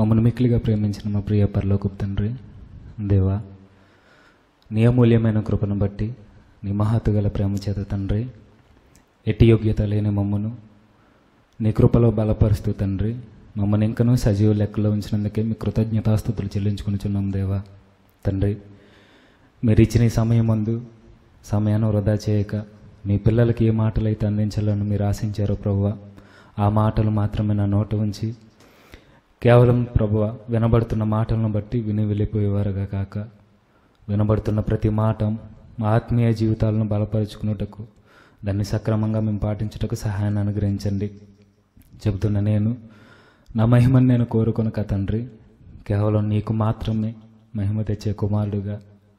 మమ్మల్ని మిక్కిలిగా ప్రేమించిన మా ప్రియ పరలోకపు తండ్రి దేవా నీ అమూల్యమైన కృపను బట్టి నీ మహాతుగల ప్రేమ చేత తండ్రి ఎట్టి యోగ్యత లేని మమ్మను నీ కృపలో బలపరుస్తూ తండ్రి మమ్మల్ని ఇంకనూ సజీవ లెక్కలో ఉంచినందుకే మీ కృతజ్ఞతాస్థుతులు చున్నాం దేవా తండ్రి మీరు ఇచ్చిన సమయం ముందు సమయాన్ని వృధా చేయక మీ పిల్లలకి ఏ మాటలు అయితే అందించాలని మీరు ఆశించారో ప్రవ్వ ఆ మాటలు మాత్రమే నా నోట ఉంచి కేవలం ప్రభు వినబడుతున్న మాటలను బట్టి విని వెళ్ళిపోయేవారుగా కాక వినబడుతున్న ప్రతి మాట మా ఆత్మీయ జీవితాలను బలపరుచుకున్నటకు దాన్ని సక్రమంగా మేము పాటించుటకు సహాయాన్ని అనుగ్రహించండి చెబుతున్న నేను నా మహిమను నేను కోరుకొనక తండ్రి కేవలం నీకు మాత్రమే మహిమ తెచ్చే కుమారుడుగా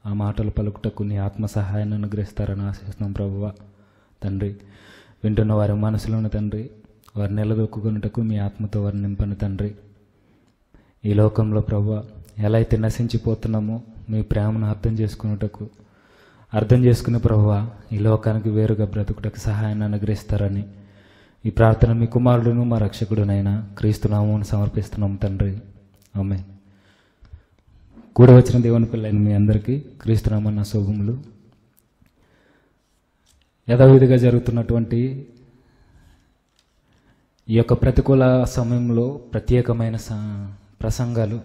ఆ మాటలు పలుకుటకు నీ ఆత్మ సహాయాన్ని అనుగ్రహిస్తారని ఆశిస్తున్నాం ప్రభువ తండ్రి వింటున్న వారి మనసులోని తండ్రి వారిని నిలదొక్కుకున్నటకు మీ ఆత్మతో వారిని నింపని తండ్రి ఈ లోకంలో ప్రభు ఎలా అయితే నశించిపోతున్నామో మీ ప్రేమను అర్థం చేసుకున్నటకు అర్థం చేసుకునే ప్రభు ఈ లోకానికి వేరుగా బ్రతుకుటకు సహాయాన్ని అనుగ్రహిస్తారని ఈ ప్రార్థన మీ కుమారుడును మా రక్షకుడునైనా క్రీస్తునామని సమర్పిస్తున్నాం తండ్రి ఆమె కూడా వచ్చిన దేవుని పిల్లైన మీ అందరికీ క్రీస్తునామన్న శుభములు యథావిధిగా జరుగుతున్నటువంటి ఈ యొక్క ప్రతికూల సమయంలో ప్రత్యేకమైన ప్రసంగాలు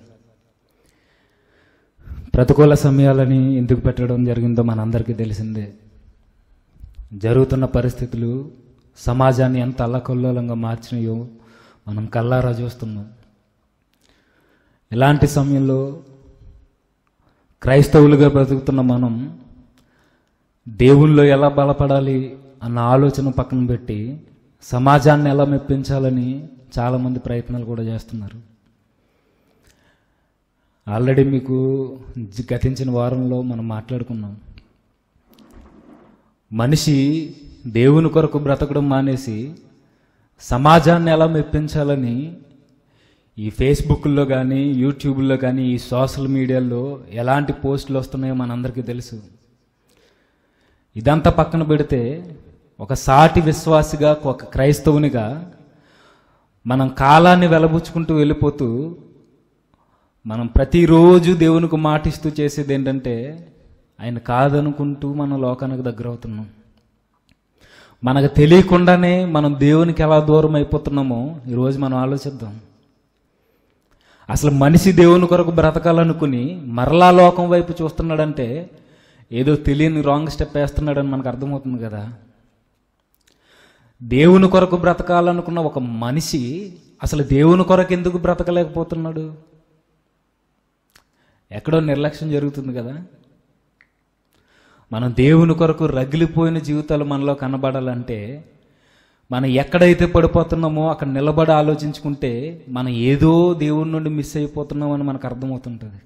ప్రతికూల సమయాలని ఎందుకు పెట్టడం జరిగిందో మనందరికీ తెలిసిందే జరుగుతున్న పరిస్థితులు సమాజాన్ని ఎంత అల్లకల్లోలంగా మార్చినాయో మనం కల్లారా చూస్తున్నాం ఇలాంటి సమయంలో క్రైస్తవులుగా బ్రతుకుతున్న మనం దేవుళ్ళు ఎలా బలపడాలి అన్న ఆలోచన పక్కన పెట్టి సమాజాన్ని ఎలా మెప్పించాలని చాలామంది ప్రయత్నాలు కూడా చేస్తున్నారు ఆల్రెడీ మీకు గతించిన వారంలో మనం మాట్లాడుకున్నాం మనిషి దేవుని కొరకు బ్రతకడం మానేసి సమాజాన్ని ఎలా మెప్పించాలని ఈ ఫేస్బుక్లో కానీ యూట్యూబ్లో కానీ ఈ సోషల్ మీడియాలో ఎలాంటి పోస్టులు వస్తున్నాయో మనందరికీ తెలుసు ఇదంతా పక్కన పెడితే ఒక సాటి విశ్వాసిగా ఒక క్రైస్తవునిగా మనం కాలాన్ని వెలబుచ్చుకుంటూ వెళ్ళిపోతూ మనం ప్రతిరోజు దేవునికి మాటిస్తూ చేసేది ఏంటంటే ఆయన కాదనుకుంటూ మనం లోకానికి దగ్గర అవుతున్నాం మనకు తెలియకుండానే మనం దేవునికి ఎలా దూరం అయిపోతున్నామో ఈరోజు మనం ఆలోచిద్దాం అసలు మనిషి దేవుని కొరకు బ్రతకాలనుకుని మరలా లోకం వైపు చూస్తున్నాడంటే ఏదో తెలియని రాంగ్ స్టెప్ వేస్తున్నాడని మనకు అర్థమవుతుంది కదా దేవుని కొరకు బ్రతకాలనుకున్న ఒక మనిషి అసలు దేవుని కొరకు ఎందుకు బ్రతకలేకపోతున్నాడు ఎక్కడో నిర్లక్ష్యం జరుగుతుంది కదా మనం దేవుని కొరకు రగిలిపోయిన జీవితాలు మనలో కనబడాలంటే మనం ఎక్కడైతే పడిపోతున్నామో అక్కడ నిలబడి ఆలోచించుకుంటే మనం ఏదో దేవుని నుండి మిస్ అయిపోతున్నామని మనకు అర్థమవుతుంటుంది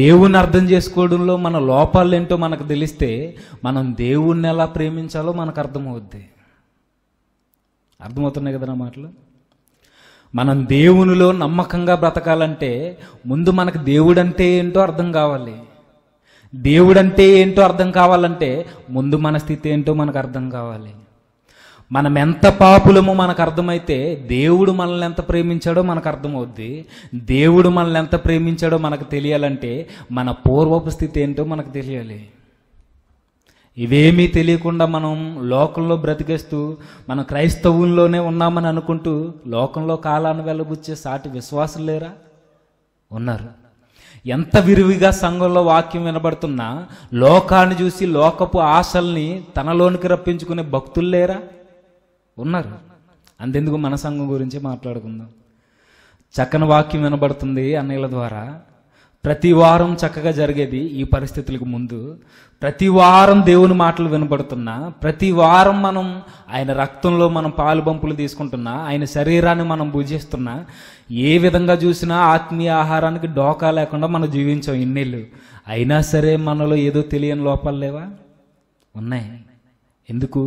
దేవుని అర్థం చేసుకోవడంలో మన లోపాలు ఏంటో మనకు తెలిస్తే మనం దేవుణ్ణి ఎలా ప్రేమించాలో మనకు అర్థమవుద్ది అర్థమవుతున్నాయి కదా నా మాటలు మనం దేవునిలో నమ్మకంగా బ్రతకాలంటే ముందు మనకు దేవుడంటే ఏంటో అర్థం కావాలి దేవుడంటే ఏంటో అర్థం కావాలంటే ముందు మన స్థితి ఏంటో మనకు అర్థం కావాలి మనం ఎంత పాపులమో మనకు అర్థమైతే దేవుడు మనల్ని ఎంత ప్రేమించాడో మనకు అర్థమవుద్ది దేవుడు మనల్ని ఎంత ప్రేమించాడో మనకు తెలియాలంటే మన పూర్వపు స్థితి ఏంటో మనకు తెలియాలి ఇవేమీ తెలియకుండా మనం లోకంలో బ్రతికేస్తూ మనం క్రైస్తవుల్లోనే ఉన్నామని అనుకుంటూ లోకంలో కాలాన్ని వెళ్ళబుచ్చే సాటి విశ్వాసం లేరా ఉన్నారు ఎంత విరివిగా సంఘంలో వాక్యం వినబడుతున్నా లోకాన్ని చూసి లోకపు ఆశల్ని తనలోనికి రప్పించుకునే భక్తులు లేరా ఉన్నారు అంతెందుకు మన సంఘం గురించి మాట్లాడుకుందాం చక్కని వాక్యం వినబడుతుంది అన్నయ్యల ద్వారా ప్రతి వారం చక్కగా జరిగేది ఈ పరిస్థితులకు ముందు ప్రతి వారం దేవుని మాటలు వినబడుతున్నా ప్రతి వారం మనం ఆయన రక్తంలో మనం పాలు పంపులు తీసుకుంటున్నా ఆయన శరీరాన్ని మనం భుజిస్తున్నా ఏ విధంగా చూసినా ఆత్మీయ ఆహారానికి డోకా లేకుండా మనం జీవించాం ఇన్నేళ్ళు అయినా సరే మనలో ఏదో తెలియని లోపాలు లేవా ఉన్నాయి ఎందుకు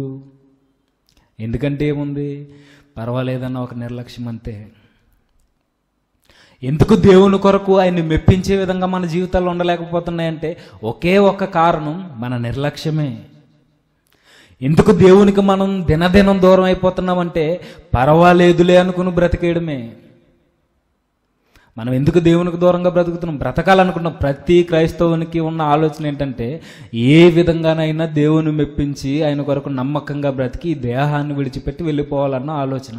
ఎందుకంటే ఏముంది పర్వాలేదన్న ఒక నిర్లక్ష్యం అంతే ఎందుకు దేవుని కొరకు ఆయన్ని మెప్పించే విధంగా మన జీవితాలు ఉండలేకపోతున్నాయంటే ఒకే ఒక్క కారణం మన నిర్లక్ష్యమే ఎందుకు దేవునికి మనం దినదినం దూరం అయిపోతున్నామంటే పర్వాలేదులే అనుకుని బ్రతికేయడమే మనం ఎందుకు దేవునికి దూరంగా బ్రతుకుతున్నాం బ్రతకాలనుకున్న ప్రతి క్రైస్తవునికి ఉన్న ఆలోచన ఏంటంటే ఏ విధంగానైనా దేవుని మెప్పించి ఆయన కొరకు నమ్మకంగా బ్రతికి ఈ దేహాన్ని విడిచిపెట్టి వెళ్ళిపోవాలన్న ఆలోచన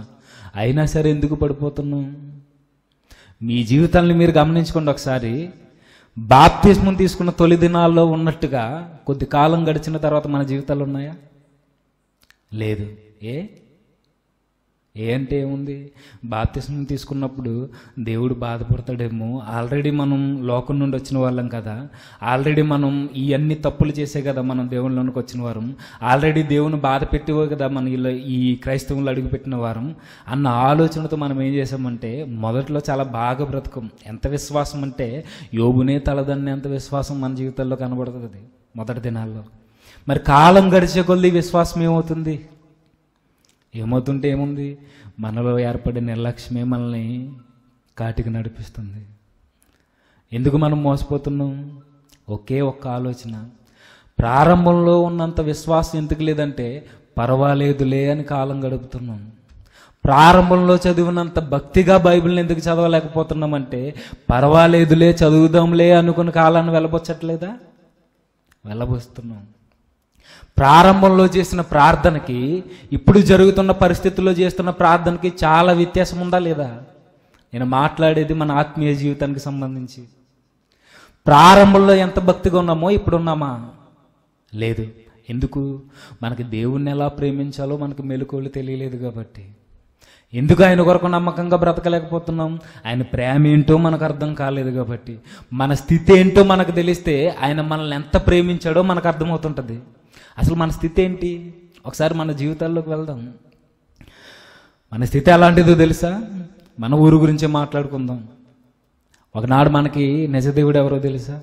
అయినా సరే ఎందుకు పడిపోతున్నాం మీ జీవితాన్ని మీరు గమనించుకోండి ఒకసారి బాప్తిస్మం తీసుకున్న తొలి దినాల్లో ఉన్నట్టుగా కొద్ది కాలం గడిచిన తర్వాత మన జీవితాలు ఉన్నాయా లేదు ఏ ఏంటి ఏముంది బాప్తిసం తీసుకున్నప్పుడు దేవుడు బాధపడతాడేమో ఆల్రెడీ మనం లోకం నుండి వచ్చిన వాళ్ళం కదా ఆల్రెడీ మనం ఇవన్నీ తప్పులు చేసే కదా మనం దేవుళ్ళకి వచ్చిన వారం ఆల్రెడీ దేవుని బాధ పెట్టేవో కదా మన ఈ క్రైస్తవులు అడుగుపెట్టిన వారం అన్న ఆలోచనతో మనం ఏం చేసామంటే మొదట్లో చాలా బాగా బ్రతకం ఎంత విశ్వాసం అంటే యోగునే తలదన్న అంత విశ్వాసం మన జీవితాల్లో కనబడుతుంది మొదటి దినాల్లో మరి కాలం గడిచే కొద్దీ విశ్వాసం ఏమవుతుంది ఏమవుతుంటే ఏముంది మనలో ఏర్పడే నిర్లక్ష్యమే మనల్ని కాటికి నడిపిస్తుంది ఎందుకు మనం మోసపోతున్నాం ఒకే ఒక్క ఆలోచన ప్రారంభంలో ఉన్నంత విశ్వాసం ఎందుకు లేదంటే పర్వాలేదులే అని కాలం గడుపుతున్నాం ప్రారంభంలో చదివినంత భక్తిగా బైబిల్ని ఎందుకు చదవలేకపోతున్నామంటే పర్వాలేదులే చదువుదాంలే అనుకున్న కాలాన్ని వెళ్ళబొచ్చట్లేదా వెళ్ళబోస్తున్నాం ప్రారంభంలో చేసిన ప్రార్థనకి ఇప్పుడు జరుగుతున్న పరిస్థితుల్లో చేస్తున్న ప్రార్థనకి చాలా వ్యత్యాసం ఉందా లేదా నేను మాట్లాడేది మన ఆత్మీయ జీవితానికి సంబంధించి ప్రారంభంలో ఎంత భక్తిగా ఉన్నామో ఇప్పుడున్నామా లేదు ఎందుకు మనకి దేవుణ్ణి ఎలా ప్రేమించాలో మనకు మెలుకోలు తెలియలేదు కాబట్టి ఎందుకు ఆయన కొరకు నమ్మకంగా బ్రతకలేకపోతున్నాం ఆయన ప్రేమ ఏంటో మనకు అర్థం కాలేదు కాబట్టి మన స్థితి ఏంటో మనకు తెలిస్తే ఆయన మనల్ని ఎంత ప్రేమించాడో మనకు అర్థమవుతుంటుంది అసలు మన స్థితి ఏంటి ఒకసారి మన జీవితాల్లోకి వెళ్దాం మన స్థితి ఎలాంటిదో తెలుసా మన ఊరు గురించే మాట్లాడుకుందాం ఒకనాడు మనకి నిజదేవుడు ఎవరో తెలుసా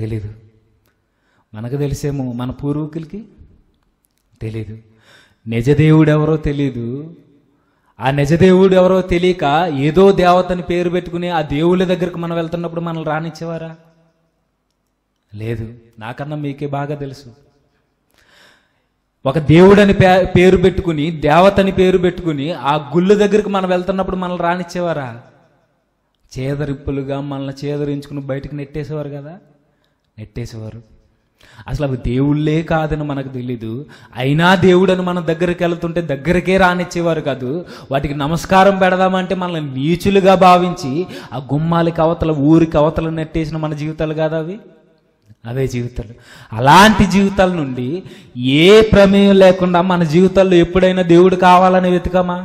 తెలీదు మనకు తెలిసేమో మన పూర్వీకులకి తెలీదు నిజదేవుడు ఎవరో తెలీదు ఆ నిజదేవుడు ఎవరో తెలియక ఏదో దేవతని పేరు పెట్టుకుని ఆ దేవుళ్ళ దగ్గరకు మనం వెళ్తున్నప్పుడు మనల్ని రానిచ్చేవారా లేదు నాకన్నా మీకే బాగా తెలుసు ఒక దేవుడని పే పేరు పెట్టుకుని దేవతని పేరు పెట్టుకుని ఆ గుళ్ళు దగ్గరికి మనం వెళ్తున్నప్పుడు మనల్ని రానిచ్చేవారా చేదరిప్పులుగా మనల్ని చేదరించుకుని బయటకు నెట్టేసేవారు కదా నెట్టేసేవారు అసలు అవి దేవుళ్ళే కాదని మనకు తెలీదు అయినా దేవుడని మన దగ్గరికి వెళ్తుంటే దగ్గరికే రానిచ్చేవారు కాదు వాటికి నమస్కారం పెడదామంటే మనల్ని నీచులుగా భావించి ఆ గుమ్మాలకి కవతల ఊరికి అవతల నెట్టేసిన మన జీవితాలు కాదా అవి అవే జీవితాలు అలాంటి జీవితాల నుండి ఏ ప్రమేయం లేకుండా మన జీవితాల్లో ఎప్పుడైనా దేవుడు కావాలని వెతకమా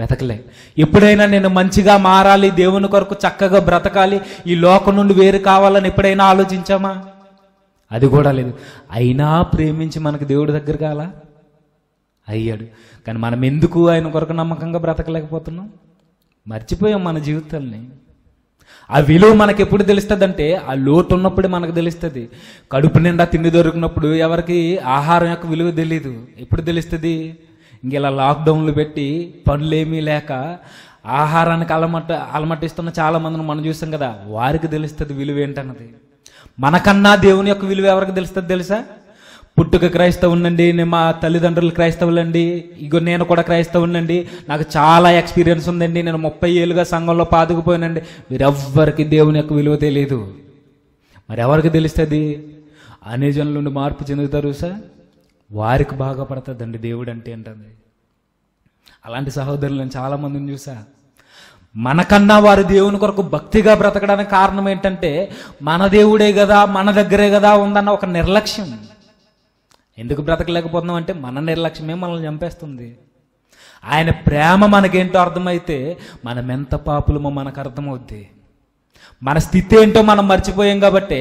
వెతకలే ఎప్పుడైనా నేను మంచిగా మారాలి దేవుని కొరకు చక్కగా బ్రతకాలి ఈ లోకం నుండి వేరు కావాలని ఎప్పుడైనా ఆలోచించామా అది కూడా లేదు అయినా ప్రేమించి మనకు దేవుడి దగ్గర కాలా అయ్యాడు కానీ మనం ఎందుకు ఆయన కొరకు నమ్మకంగా బ్రతకలేకపోతున్నాం మర్చిపోయాం మన జీవితాల్ని ఆ విలువ మనకి ఎప్పుడు తెలుస్తుంది అంటే ఆ లోటు ఉన్నప్పుడు మనకు తెలుస్తుంది కడుపు నిండా తిండి దొరికినప్పుడు ఎవరికి ఆహారం యొక్క విలువ తెలియదు ఎప్పుడు తెలుస్తుంది ఇంక ఇలా లాక్డౌన్లు పెట్టి పనులేమీ లేక ఆహారానికి అలమట అలమటిస్తున్న చాలా మందిని మనం చూసాం కదా వారికి తెలుస్తుంది విలువ ఏంటన్నది మనకన్నా దేవుని యొక్క విలువ ఎవరికి తెలుస్తుంది తెలుసా పుట్టుక క్రైస్తవునండి నేను మా తల్లిదండ్రులు క్రైస్తవులండి ఇగో నేను కూడా క్రైస్తవునండి నాకు చాలా ఎక్స్పీరియన్స్ ఉందండి నేను ముప్పై ఏళ్ళుగా సంఘంలో పాదుకుపోయినండి మీరెవ్వరికి దేవుని యొక్క విలువ తెలియదు మరి ఎవరికి తెలుస్తుంది అనేజనుల నుండి మార్పు చెందుతారు సార్ వారికి బాగా పడుతుందండి దేవుడు అంటే ఏంటండి అలాంటి సహోదరులు నేను చాలామందిని చూసా మనకన్నా వారు దేవుని కొరకు భక్తిగా బ్రతకడానికి కారణం ఏంటంటే మన దేవుడే కదా మన దగ్గరే కదా ఉందన్న ఒక నిర్లక్ష్యం ఎందుకు బ్రతకలేకపోతున్నాం అంటే మన నిర్లక్ష్యమే మనల్ని చంపేస్తుంది ఆయన ప్రేమ మనకేంటో అర్థమైతే మనం ఎంత పాపులమో మనకు అర్థమవుద్ది మన స్థితి ఏంటో మనం మర్చిపోయాం కాబట్టి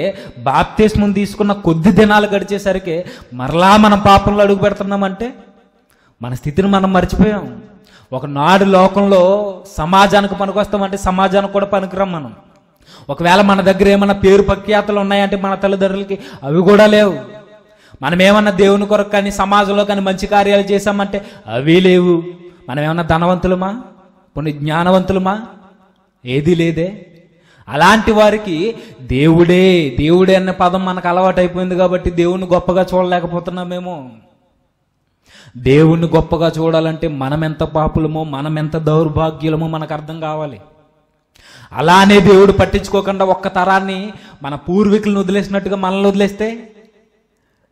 బాప్తిస్మం తీసుకున్న కొద్ది దినాలు గడిచేసరికి మరలా మనం పాపంలో అడుగు పెడుతున్నామంటే మన స్థితిని మనం మర్చిపోయాం ఒకనాడు లోకంలో సమాజానికి పనికొస్తామంటే సమాజానికి కూడా పనికిరాం మనం ఒకవేళ మన దగ్గర ఏమైనా పేరు ప్రఖ్యాతలు ఉన్నాయంటే మన తల్లిదండ్రులకి అవి కూడా లేవు మనం ఏమన్నా దేవుని కొరకు కానీ సమాజంలో కానీ మంచి కార్యాలు చేశామంటే అవి లేవు మనం ఏమన్నా ధనవంతులమా కొన్ని జ్ఞానవంతులమా ఏదీ లేదే అలాంటి వారికి దేవుడే దేవుడే అనే పదం మనకు అలవాటు అయిపోయింది కాబట్టి దేవుని గొప్పగా చూడలేకపోతున్నామేమో దేవుణ్ణి గొప్పగా చూడాలంటే మనం ఎంత పాపులమో మనం ఎంత దౌర్భాగ్యులమో మనకు అర్థం కావాలి అలానే దేవుడు పట్టించుకోకుండా ఒక్క తరాన్ని మన పూర్వీకులను వదిలేసినట్టుగా మనల్ని వదిలేస్తే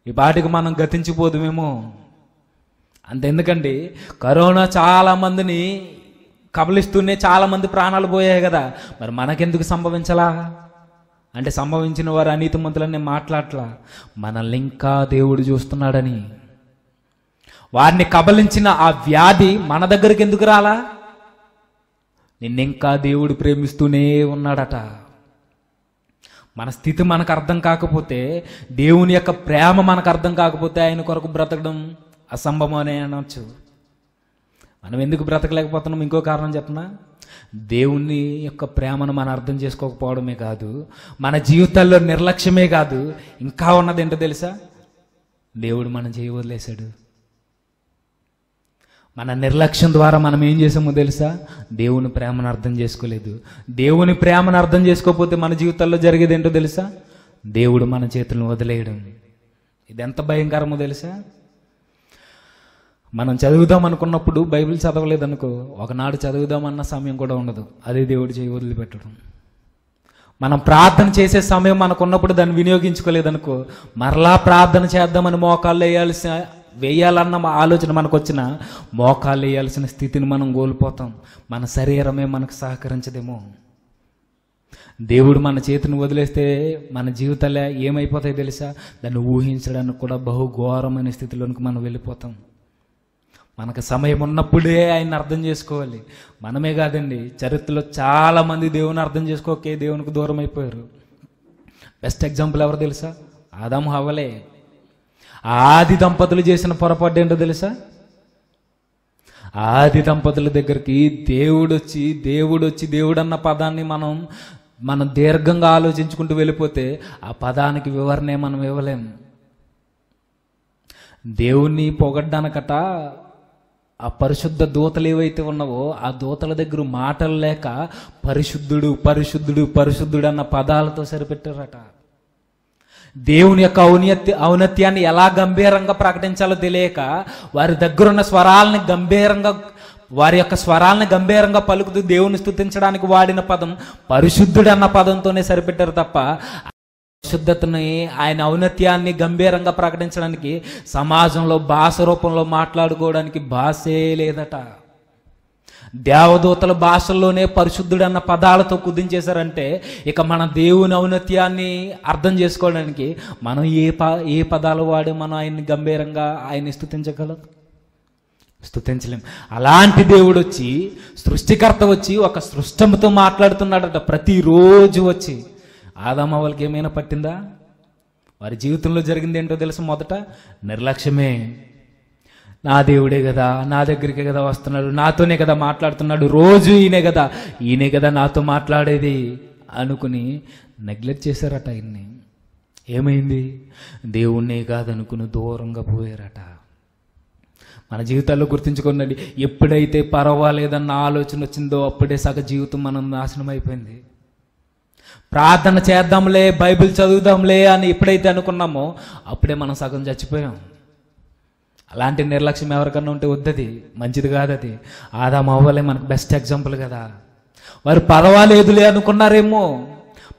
ఈ పాటికి మనం గతించిపోదుమేమో అంతెందుకండి కరోనా చాలామందిని కబలిస్తూనే చాలామంది ప్రాణాలు పోయాయి కదా మరి మనకెందుకు సంభవించలా అంటే సంభవించిన వారు అనీతి మంతులన్నీ మాట్లాడలా మనల్ని ఇంకా దేవుడు చూస్తున్నాడని వారిని కబలించిన ఆ వ్యాధి మన దగ్గరికి ఎందుకు రాలా నిన్నింకా దేవుడు ప్రేమిస్తూనే ఉన్నాడట మన స్థితి మనకు అర్థం కాకపోతే దేవుని యొక్క ప్రేమ మనకు అర్థం కాకపోతే ఆయన కొరకు బ్రతకడం అసంభవం అని అనవచ్చు మనం ఎందుకు బ్రతకలేకపోతున్నాం ఇంకో కారణం చెప్పనా దేవుని యొక్క ప్రేమను మనం అర్థం చేసుకోకపోవడమే కాదు మన జీవితాల్లో నిర్లక్ష్యమే కాదు ఇంకా ఉన్నది ఏంటో తెలుసా దేవుడు మనం చేయవదిలేశాడు వదిలేశాడు మన నిర్లక్ష్యం ద్వారా మనం ఏం చేసామో తెలుసా దేవుని ప్రేమను అర్థం చేసుకోలేదు దేవుని ప్రేమను అర్థం చేసుకోకపోతే మన జీవితాల్లో జరిగేది ఏంటో తెలుసా దేవుడు మన చేతులను వదిలేయడం ఇది ఎంత భయంకరమో తెలుసా మనం చదువుదాం అనుకున్నప్పుడు బైబిల్ చదవలేదనుకో ఒకనాడు చదువుదామన్న సమయం కూడా ఉండదు అదే దేవుడు చేయి వదిలిపెట్టడం మనం ప్రార్థన చేసే సమయం మనకున్నప్పుడు దాన్ని వినియోగించుకోలేదనుకో మరలా ప్రార్థన చేద్దామని మోకాళ్ళు వేయాల్సిన వేయాలన్న మా ఆలోచన మనకు వచ్చిన మోకాలు వేయాల్సిన స్థితిని మనం కోల్పోతాం మన శరీరమే మనకు సహకరించదేమో దేవుడు మన చేతిని వదిలేస్తే మన జీవితంలో ఏమైపోతాయి తెలుసా దాన్ని ఊహించడానికి కూడా బహుఘోరమైన స్థితిలోనికి మనం వెళ్ళిపోతాం మనకు సమయం ఉన్నప్పుడే ఆయన్ని అర్థం చేసుకోవాలి మనమే కాదండి చరిత్రలో చాలామంది దేవుని అర్థం చేసుకోకే దేవునికి దూరం అయిపోయారు బెస్ట్ ఎగ్జాంపుల్ ఎవరు తెలుసా ఆదాము హవలే ఆది దంపతులు చేసిన పొరపాటు ఏంటో తెలుసా ఆది దంపతుల దగ్గరికి దేవుడు వచ్చి దేవుడు వచ్చి దేవుడు అన్న పదాన్ని మనం మనం దీర్ఘంగా ఆలోచించుకుంటూ వెళ్ళిపోతే ఆ పదానికి వివరణే మనం ఇవ్వలేం దేవుణ్ణి పొగడ్డానికట ఆ పరిశుద్ధ దూతలు ఏవైతే ఉన్నావో ఆ దూతల దగ్గర మాటలు లేక పరిశుద్ధుడు పరిశుద్ధుడు పరిశుద్ధుడు అన్న పదాలతో సరిపెట్టారట దేవుని యొక్క ఔన్నత్య ఔన్నత్యాన్ని ఎలా గంభీరంగా ప్రకటించాలో తెలియక వారి దగ్గరున్న స్వరాలని గంభీరంగా వారి యొక్క స్వరాలను గంభీరంగా పలుకుతూ దేవుని స్థుతించడానికి వాడిన పదం పరిశుద్ధుడు అన్న పదంతోనే సరిపెట్టారు తప్ప పరిశుద్ధతని ఆయన ఔన్నత్యాన్ని గంభీరంగా ప్రకటించడానికి సమాజంలో భాష రూపంలో మాట్లాడుకోవడానికి భాషే లేదట దేవదూతల భాషల్లోనే పరిశుద్ధుడన్న పదాలతో కుదించేశారంటే ఇక మన దేవుని ఔన్నత్యాన్ని అర్థం చేసుకోవడానికి మనం ఏ ప ఏ పదాలు వాడి మనం ఆయన్ని గంభీరంగా ఆయన్ని స్థుతించగలం స్థుతించలేం అలాంటి దేవుడు వచ్చి సృష్టికర్త వచ్చి ఒక సృష్టంతో మాట్లాడుతున్నాడట ప్రతిరోజు వచ్చి వాళ్ళకి ఏమైనా పట్టిందా వారి జీవితంలో జరిగింది ఏంటో తెలుసు మొదట నిర్లక్ష్యమే నా దేవుడే కదా నా దగ్గరికి కదా వస్తున్నాడు నాతోనే కదా మాట్లాడుతున్నాడు రోజు ఈయనే కదా ఈయనే కదా నాతో మాట్లాడేది అనుకుని నెగ్లెక్ట్ చేశారట ఆయన్ని ఏమైంది దేవుణ్ణే కాదనుకుని దూరంగా పోయారట మన జీవితాల్లో గుర్తుంచుకోండి ఎప్పుడైతే పర్వాలేదన్న ఆలోచన వచ్చిందో అప్పుడే సగ జీవితం మనం నాశనం అయిపోయింది ప్రార్థన చేద్దాంలే బైబిల్ చదువుదాంలే అని ఎప్పుడైతే అనుకున్నామో అప్పుడే మనం సగం చచ్చిపోయాం అలాంటి నిర్లక్ష్యం ఎవరికన్నా ఉంటే వద్దది మంచిది కాదు అది ఆదాం అవ్వలే మనకు బెస్ట్ ఎగ్జాంపుల్ కదా వారు పర్వాలేదులే అనుకున్నారేమో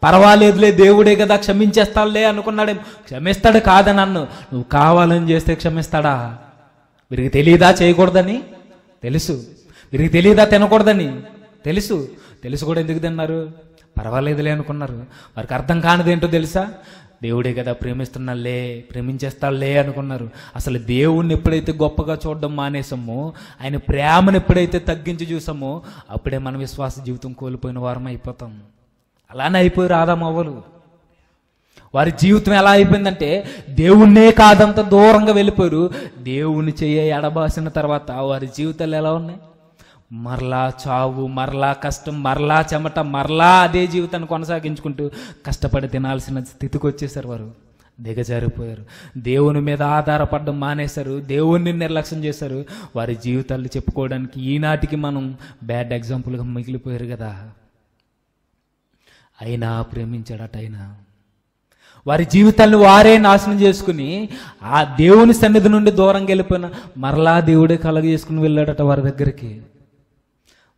పర్వాలేదులే దేవుడే కదా క్షమించేస్తాడులే అనుకున్నాడేమో క్షమిస్తాడు కాదని నన్ను నువ్వు కావాలని చేస్తే క్షమిస్తాడా వీరికి తెలియదా చేయకూడదని తెలుసు వీరికి తెలియదా తినకూడదని తెలుసు తెలుసు కూడా ఎందుకు తిన్నారు పర్వాలేదులే అనుకున్నారు వారికి అర్థం ఏంటో తెలుసా దేవుడే కదా ప్రేమిస్తున్నాలే ప్రేమించేస్తాలే అనుకున్నారు అసలు దేవుణ్ణి ఎప్పుడైతే గొప్పగా చూడడం మానేసామో ఆయన ప్రేమను ఎప్పుడైతే తగ్గించి చూసామో అప్పుడే మన విశ్వాస జీవితం కోల్పోయిన వారం అయిపోతాం అలానే అయిపోయి రాదామవ్వలు వారి జీవితం ఎలా అయిపోయిందంటే దేవుణ్ణే కాదంత దూరంగా వెళ్ళిపోయారు దేవుని చేయ ఎడబాసిన తర్వాత వారి జీవితాలు ఎలా ఉన్నాయి మరలా చావు మరలా కష్టం మరలా చెమట మరలా అదే జీవితాన్ని కొనసాగించుకుంటూ కష్టపడి తినాల్సిన స్థితికి వచ్చేసారు వారు దిగజారిపోయారు దేవుని మీద ఆధారపడడం మానేశారు దేవుణ్ణి నిర్లక్ష్యం చేశారు వారి జీవితాలు చెప్పుకోవడానికి ఈనాటికి మనం బ్యాడ్ ఎగ్జాంపుల్గా మిగిలిపోయారు కదా అయినా ప్రేమించాడటైనా వారి జీవితాన్ని వారే నాశనం చేసుకుని ఆ దేవుని సన్నిధి నుండి దూరంగా వెళ్ళిపోయిన మరలా దేవుడే కలగజేసుకుని వెళ్ళాడట వారి దగ్గరికి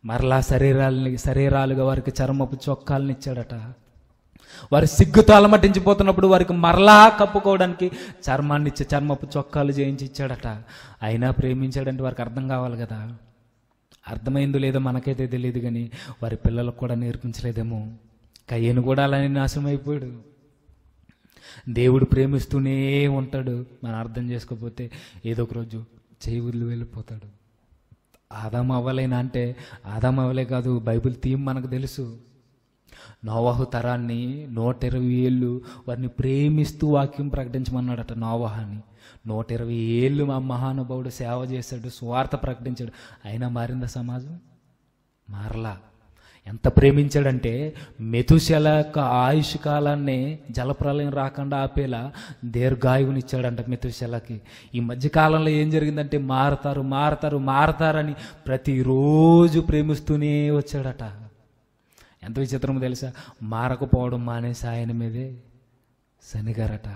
మరలా శరీరాలని శరీరాలుగా వారికి చర్మపు చొక్కాలను ఇచ్చాడట వారి సిగ్గుతో అలమటించిపోతున్నప్పుడు వారికి మరలా కప్పుకోవడానికి చర్మాన్ని ఇచ్చే చర్మపు చొక్కాలు చేయించి ఇచ్చాడట అయినా ప్రేమించాడంటే వారికి అర్థం కావాలి కదా అర్థమైందో లేదో మనకైతే తెలియదు కానీ వారి పిల్లలకు కూడా నేర్పించలేదేమో కయ్యను కూడా అలానే నాశనం అయిపోయాడు దేవుడు ప్రేమిస్తూనే ఉంటాడు మనం అర్థం చేసుకోకపోతే ఏదో ఒక రోజు చేయి వదిలి వెళ్ళిపోతాడు ఆదాం అవ్వలేనా అంటే ఆదాం అవ్వలే కాదు బైబిల్ థీమ్ మనకు తెలుసు నోవాహు తరాన్ని నూట ఇరవై ఏళ్ళు వారిని ప్రేమిస్తూ వాక్యం ప్రకటించమన్నాడట నోవాహని నూట ఇరవై ఏళ్ళు మా మహానుభావుడు సేవ చేశాడు స్వార్థ ప్రకటించాడు అయినా మారిందా సమాజం మారలా ఎంత ప్రేమించాడంటే మెథుశల యొక్క ఆయుష్ కాలాన్ని జలప్రలయం రాకుండా ఆపేలా దీర్ఘాయువునిచ్చాడంట మెథుశలకి ఈ మధ్యకాలంలో ఏం జరిగిందంటే మారతారు మారతారు మారతారని ప్రతిరోజు ప్రేమిస్తూనే వచ్చాడట ఎంత విచిత్రం తెలుసా మారకపోవడం మానేసి ఆయన మీదే శనిగారట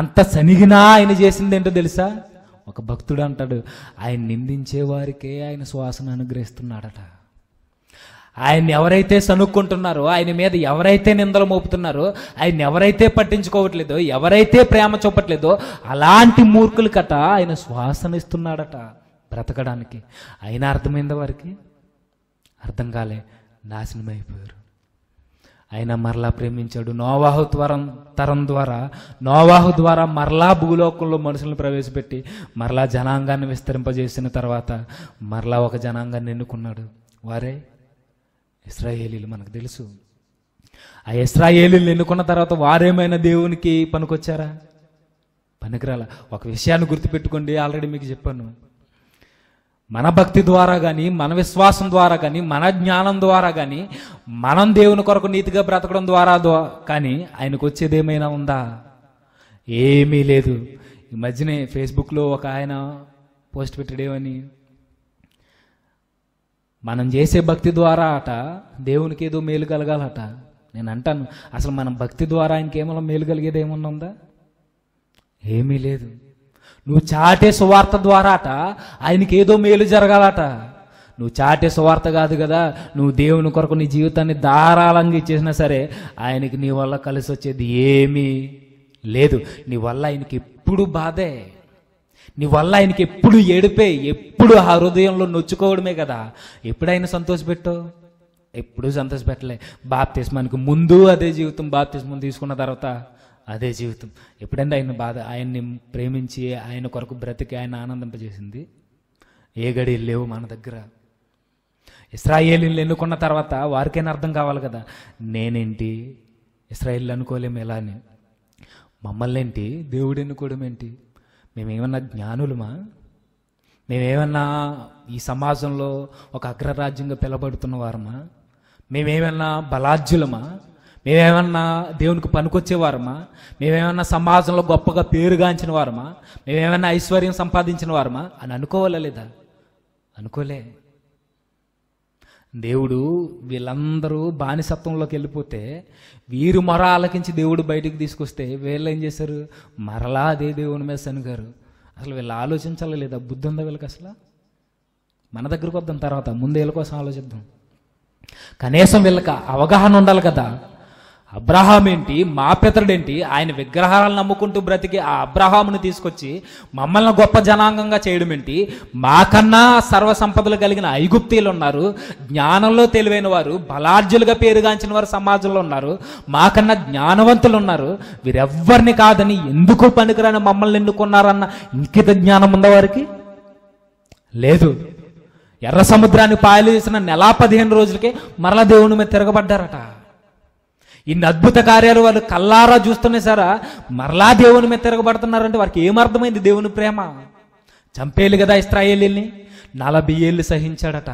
అంత శనిగినా ఆయన చేసింది ఏంటో తెలుసా ఒక భక్తుడు అంటాడు ఆయన నిందించే వారికే ఆయన శ్వాసను అనుగ్రహిస్తున్నాడట ఆయన ఎవరైతే సనుక్కుంటున్నారో ఆయన మీద ఎవరైతే నిందలు మోపుతున్నారో ఆయన ఎవరైతే పట్టించుకోవట్లేదో ఎవరైతే ప్రేమ చూపట్లేదో అలాంటి మూర్ఖులు కట ఆయన శ్వాసనిస్తున్నాడట బ్రతకడానికి ఆయన అర్థమైంది వారికి అర్థం కాలే నాశనమైపోయారు ఆయన మరలా ప్రేమించాడు నోవాహు త్వరం తరం ద్వారా నోవాహు ద్వారా మరలా భూలోకంలో మనుషులను ప్రవేశపెట్టి మరలా జనాంగాన్ని విస్తరింపజేసిన తర్వాత మరలా ఒక జనాంగాన్ని ఎన్నుకున్నాడు వారే ఇస్రాయేలీలు మనకు తెలుసు ఆ ఇస్రాయేలీలు ఎన్నుకున్న తర్వాత వారేమైనా దేవునికి పనికొచ్చారా పనికిరాల ఒక విషయాన్ని గుర్తుపెట్టుకోండి ఆల్రెడీ మీకు చెప్పాను మన భక్తి ద్వారా కానీ మన విశ్వాసం ద్వారా కానీ మన జ్ఞానం ద్వారా కానీ మనం దేవుని కొరకు నీతిగా బ్రతకడం ద్వారా కానీ ఆయనకు వచ్చేది ఏమైనా ఉందా ఏమీ లేదు ఈ మధ్యనే ఫేస్బుక్లో ఒక ఆయన పోస్ట్ పెట్టడేమని మనం చేసే భక్తి ద్వారా అట దేవునికి ఏదో మేలు కలగాలట నేను అంటాను అసలు మనం భక్తి ద్వారా ఆయనకి ఏమైనా మేలు కలిగేది ఏమన్నా ఉందా ఏమీ లేదు నువ్వు చాటే సువార్త ద్వారా అట ఆయనకి ఏదో మేలు జరగాలట నువ్వు చాటే సువార్త కాదు కదా నువ్వు దేవుని కొరకు నీ జీవితాన్ని ధారాళంగా ఇచ్చేసినా సరే ఆయనకి నీ వల్ల కలిసి వచ్చేది ఏమీ లేదు నీ వల్ల ఆయనకి ఎప్పుడు బాధే నీ వల్ల ఆయనకి ఎప్పుడు ఏడిపే ఎప్పుడు ఆ హృదయంలో నొచ్చుకోవడమే కదా ఎప్పుడు ఆయన సంతోషపెట్టావు ఎప్పుడూ సంతోషపెట్టలే బాప్తిస్మానికి ముందు అదే జీవితం బాప్తిస్మం తీసుకున్న తర్వాత అదే జీవితం ఎప్పుడైనా ఆయన బాధ ఆయన్ని ప్రేమించి ఆయన కొరకు బ్రతికి ఆయన ఆనందింపజేసింది ఏ గడి లేవు మన దగ్గర ఇస్రాయేలీలు ఎన్నుకున్న తర్వాత వారికైనా అర్థం కావాలి కదా నేనేంటి ఇస్రాయేల్ అనుకోలేము ఎలా అని మమ్మల్ని ఏంటి దేవుడు ఎన్నుకోవడం ఏంటి మేమేమన్నా జ్ఞానులమా మేమేమన్నా ఈ సమాజంలో ఒక అగ్రరాజ్యంగా పిలబడుతున్న వారమా మేమేమన్నా బలాజ్యులమా మేమేమన్నా దేవునికి పనికొచ్చేవారమా మేమేమన్నా సమాజంలో గొప్పగా పేరుగాంచిన వారమా మేమేమన్నా ఐశ్వర్యం సంపాదించిన వారమా అని అనుకోవాలా లేదా అనుకోలే దేవుడు వీళ్ళందరూ బానిసత్వంలోకి వెళ్ళిపోతే వీరు మర ఆలకించి దేవుడు బయటికి తీసుకొస్తే వీళ్ళు ఏం చేశారు మరలా అదే దేవుని మీద శనిగారు అసలు వీళ్ళు లేదా బుద్ధి ఉందా వీళ్ళకి అసలు మన దగ్గరకు వద్దాం తర్వాత ముందు వీళ్ళ కోసం ఆలోచిద్దాం కనీసం వీళ్ళకి అవగాహన ఉండాలి కదా అబ్రహాం ఏంటి మా పితరుడేంటి ఆయన విగ్రహాలను నమ్ముకుంటూ బ్రతికి ఆ అబ్రహామును తీసుకొచ్చి మమ్మల్ని గొప్ప జనాంగంగా చేయడం ఏంటి మాకన్నా సర్వసంపదలు కలిగిన ఐగుప్తీలు ఉన్నారు జ్ఞానంలో తెలివైన వారు బలార్జులుగా పేరుగాంచిన వారు సమాజంలో ఉన్నారు మాకన్నా జ్ఞానవంతులు ఉన్నారు వీరెవ్వరిని కాదని ఎందుకు పనికిరాని మమ్మల్ని ఎన్నుకున్నారన్న ఇంకిత జ్ఞానం ఉందా వారికి లేదు ఎర్ర సముద్రాన్ని పాయలు చేసిన నెల పదిహేను రోజులకే మరల దేవుని మీద తిరగబడ్డారట ఇన్ని అద్భుత కార్యాలు వాళ్ళు కల్లారా చూస్తున్నాయి సరా మరలా దేవుని మీద తిరగబడుతున్నారంటే వారికి ఏమర్థమైంది దేవుని ప్రేమ చంపేయాలి కదా ఇస్రాయేలీల్ని నలభై ఏళ్ళు సహించాడట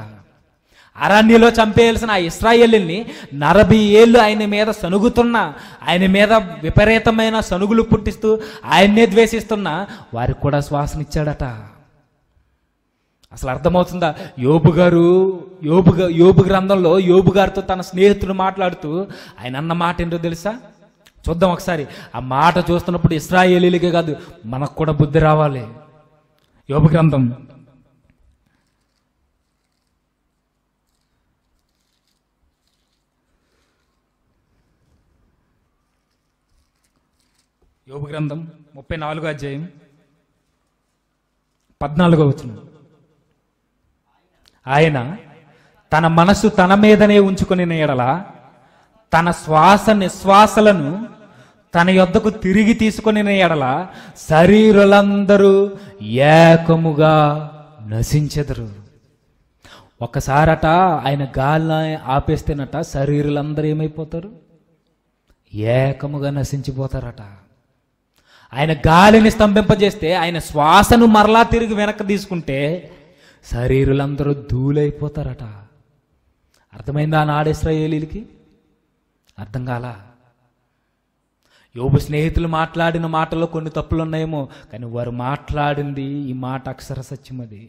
అరణ్యలో చంపేయాల్సిన ఆ ఇస్రాయేలీల్ని నలభై ఏళ్ళు ఆయన మీద సనుగుతున్న ఆయన మీద విపరీతమైన సనుగులు పుట్టిస్తూ ఆయన్నే ద్వేషిస్తున్న వారికి కూడా శ్వాసనిచ్చాడట అసలు అర్థమవుతుందా యోబు గారు యోబు యోబు గ్రంథంలో యోబు గారితో తన స్నేహితుడు మాట్లాడుతూ ఆయన అన్న మాట ఏంటో తెలుసా చూద్దాం ఒకసారి ఆ మాట చూస్తున్నప్పుడు ఇస్రాయేలీలకే కాదు మనకు కూడా బుద్ధి రావాలి యోబు గ్రంథం యోబు గ్రంథం ముప్పై నాలుగో అధ్యాయం పద్నాలుగో వచ్చినాం ఆయన తన మనసు తన మీదనే ఉంచుకుని నీడల తన శ్వాస నిశ్వాసలను తన యొద్దకు తిరిగి తీసుకుని ఎడల శరీరులందరూ ఏకముగా నశించెదరు ఒకసారట ఆయన గాలి ఆపేస్తేనట శరీరులందరూ ఏమైపోతారు ఏకముగా నశించిపోతారట ఆయన గాలిని స్తంభింపజేస్తే ఆయన శ్వాసను మరలా తిరిగి వెనక్కి తీసుకుంటే శరీరులందరూ ధూలైపోతారట అర్థమైందా నాడేశ్రయేలీలకి అర్థం కాలా యోబు స్నేహితులు మాట్లాడిన మాటలో కొన్ని తప్పులు ఉన్నాయేమో కానీ వారు మాట్లాడింది ఈ మాట అక్షర సత్యం అది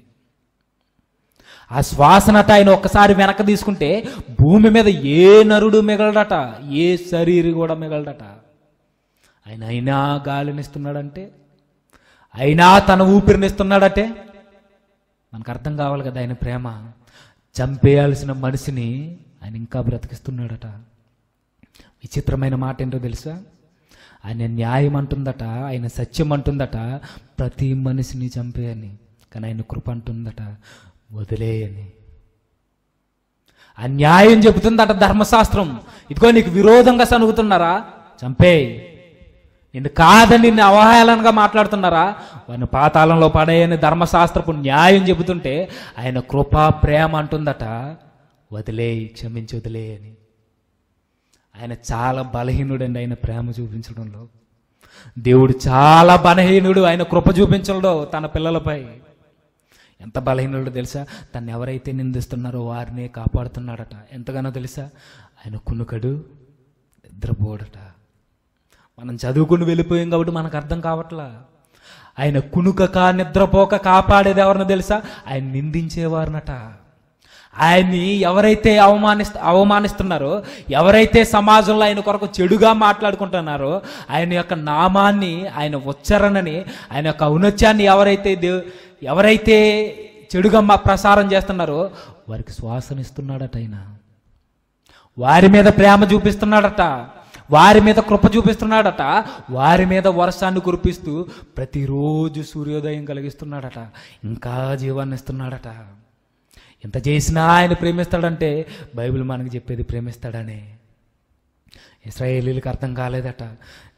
ఆ శ్వాసనట ఆయన ఒక్కసారి వెనక తీసుకుంటే భూమి మీద ఏ నరుడు మిగలడట ఏ శరీరు కూడా మిగలడట ఆయన అయినా గాలినిస్తున్నాడంటే అయినా తన ఊపిరినిస్తున్నాడటే మనకు అర్థం కావాలి కదా ఆయన ప్రేమ చంపేయాల్సిన మనిషిని ఆయన ఇంకా బ్రతికిస్తున్నాడట విచిత్రమైన మాట ఏంటో తెలుసా ఆయన న్యాయం అంటుందట ఆయన సత్యం అంటుందట ప్రతి మనిషిని చంపేయని కానీ ఆయన కృప అంటుందట వదిలేయని అన్యాయం చెబుతుందట ధర్మశాస్త్రం ఇదిగో నీకు విరోధంగా సనుగుతున్నారా చంపేయి నిన్ను కాదని నిన్ను అవహేళనగా మాట్లాడుతున్నారా వాడిని పాతాళంలో పడేయని ధర్మశాస్త్రపు న్యాయం చెబుతుంటే ఆయన కృపా ప్రేమ అంటుందట వదిలే క్షమించి వదిలే అని ఆయన చాలా బలహీనుడండి ఆయన ప్రేమ చూపించడంలో దేవుడు చాలా బలహీనుడు ఆయన కృప చూపించడం తన పిల్లలపై ఎంత బలహీనుడు తెలుసా తను ఎవరైతే నిందిస్తున్నారో వారినే కాపాడుతున్నాడట ఎంతగానో తెలుసా ఆయన కునుకడు నిద్రపోడట మనం చదువుకుని వెళ్ళిపోయాం కాబట్టి మనకు అర్థం కావట్లా ఆయన కా నిద్రపోక కాపాడేది ఎవరినో తెలుసా ఆయన నిందించేవారనట ఆయన్ని ఎవరైతే అవమానిస్త అవమానిస్తున్నారో ఎవరైతే సమాజంలో ఆయన కొరకు చెడుగా మాట్లాడుకుంటున్నారో ఆయన యొక్క నామాన్ని ఆయన ఉచ్చరణని ఆయన యొక్క ఔనత్యాన్ని ఎవరైతే దేవు ఎవరైతే చెడుగా మా ప్రసారం చేస్తున్నారో వారికి శ్వాసనిస్తున్నాడట ఆయన వారి మీద ప్రేమ చూపిస్తున్నాడట వారి మీద కృప చూపిస్తున్నాడట వారి మీద వర్షాన్ని కురిపిస్తూ ప్రతిరోజు సూర్యోదయం కలిగిస్తున్నాడట ఇంకా జీవాన్ని ఇస్తున్నాడట ఎంత చేసినా ఆయన ప్రేమిస్తాడంటే బైబిల్ మనకు చెప్పేది ప్రేమిస్తాడని ఇస్రాయేలీలకు అర్థం కాలేదట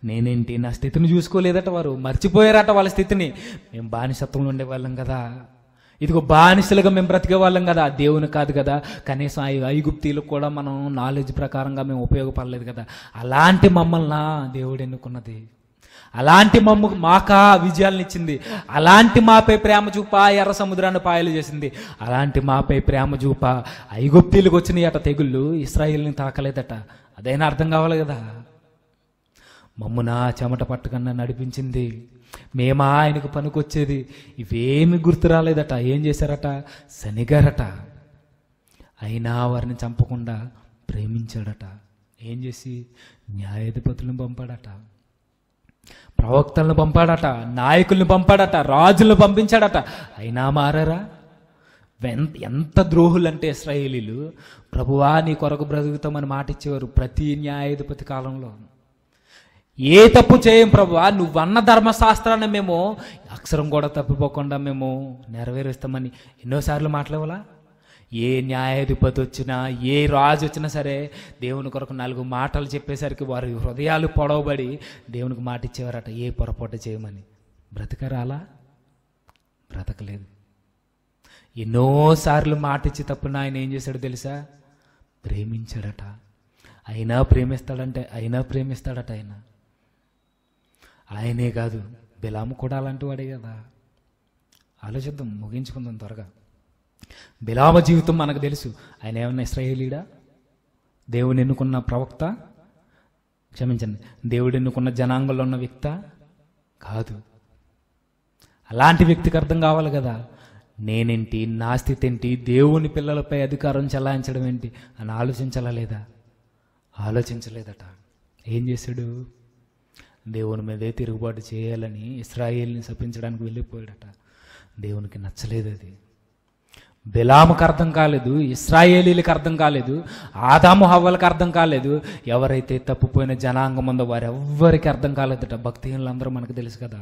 నేనేంటి నా స్థితిని చూసుకోలేదట వారు మర్చిపోయారట వాళ్ళ స్థితిని మేము బానిసత్వంలో ఉండేవాళ్ళం కదా ఇదిగో బానిసలుగా మేము బ్రతికే వాళ్ళం కదా దేవుని కాదు కదా కనీసం ఐగుప్తీలకు కూడా మనం నాలెడ్జ్ ప్రకారంగా మేము ఉపయోగపడలేదు కదా అలాంటి మమ్మల్ని దేవుడు ఎన్నుకున్నది అలాంటి మమ్మ మాకా విజయాలను ఇచ్చింది అలాంటి మాపై ప్రేమ చూప ఎర్ర సముద్రాన్ని పాయలు చేసింది అలాంటి మాపై ప్రేమ చూప ఐగుప్తీలకు వచ్చినాయి అట తెగుళ్ళు ఇస్రాయిల్ని తాకలేదట అదైనా అర్థం కావాలి కదా నా చెమట పట్టుకన్నా నడిపించింది మేమా ఆయనకు పనికొచ్చేది ఇవేమి గుర్తు రాలేదట ఏం చేశారట శనిగారట అయినా వారిని చంపకుండా ప్రేమించాడట ఏం చేసి న్యాయాధిపతులను పంపాడట ప్రవక్తలను పంపాడట నాయకుల్ని పంపాడట రాజులను పంపించాడట అయినా మారారా ఎంత ద్రోహులంటే ఇస్రాయేలీలు ప్రభువా నీ కొరకు బ్రతుకుతామని మాటిచ్చేవారు ప్రతి న్యాయాధిపతి కాలంలో ఏ తప్పు చేయం నువ్వు అన్న ధర్మశాస్త్రాన్ని మేము అక్షరం కూడా తప్పిపోకుండా మేము నెరవేరుస్తామని ఎన్నోసార్లు మాట్లాడవాలా ఏ న్యాయాధిపతి వచ్చినా ఏ రాజు వచ్చినా సరే దేవుని కొరకు నాలుగు మాటలు చెప్పేసరికి వారి హృదయాలు పొడవబడి దేవునికి మాట ఇచ్చేవారట ఏ పొరపాటు చేయమని బ్రతకరాలా బ్రతకలేదు ఎన్నోసార్లు మాట ఇచ్చి తప్పున ఆయన ఏం చేశాడు తెలుసా ప్రేమించాడట అయినా ప్రేమిస్తాడంటే అయినా ప్రేమిస్తాడట ఆయన ఆయనే కాదు బిలాము కూడా అలాంటి వాడే కదా ఆలోచిద్దాం ముగించుకుందాం త్వరగా బిలామ జీవితం మనకు తెలుసు ఆయన ఏమన్నా ఇస్రాయేలీడా దేవుడు ఎన్నుకున్న ప్రవక్త క్షమించండి దేవుడు ఎన్నుకున్న జనాంగంలో ఉన్న వ్యక్త కాదు అలాంటి వ్యక్తికి అర్థం కావాలి కదా నేనేంటి నా స్థితి ఏంటి దేవుని పిల్లలపై అధికారం చలాయించడం ఏంటి అని ఆలోచించాలా లేదా ఆలోచించలేదట ఏం చేశాడు దేవుని మీదే తిరుగుబాటు చేయాలని ఇస్రాయేల్ని శపించడానికి వెళ్ళిపోయాడట దేవునికి నచ్చలేదు అది బిలాముకు అర్థం కాలేదు ఇస్రాయేలీలకు అర్థం కాలేదు ఆదాము హవ్వలకు అర్థం కాలేదు ఎవరైతే తప్పిపోయిన జనాంగం ఉందో వారెవ్వరికి అర్థం కాలేదట భక్తిహీనులందరూ మనకు తెలుసు కదా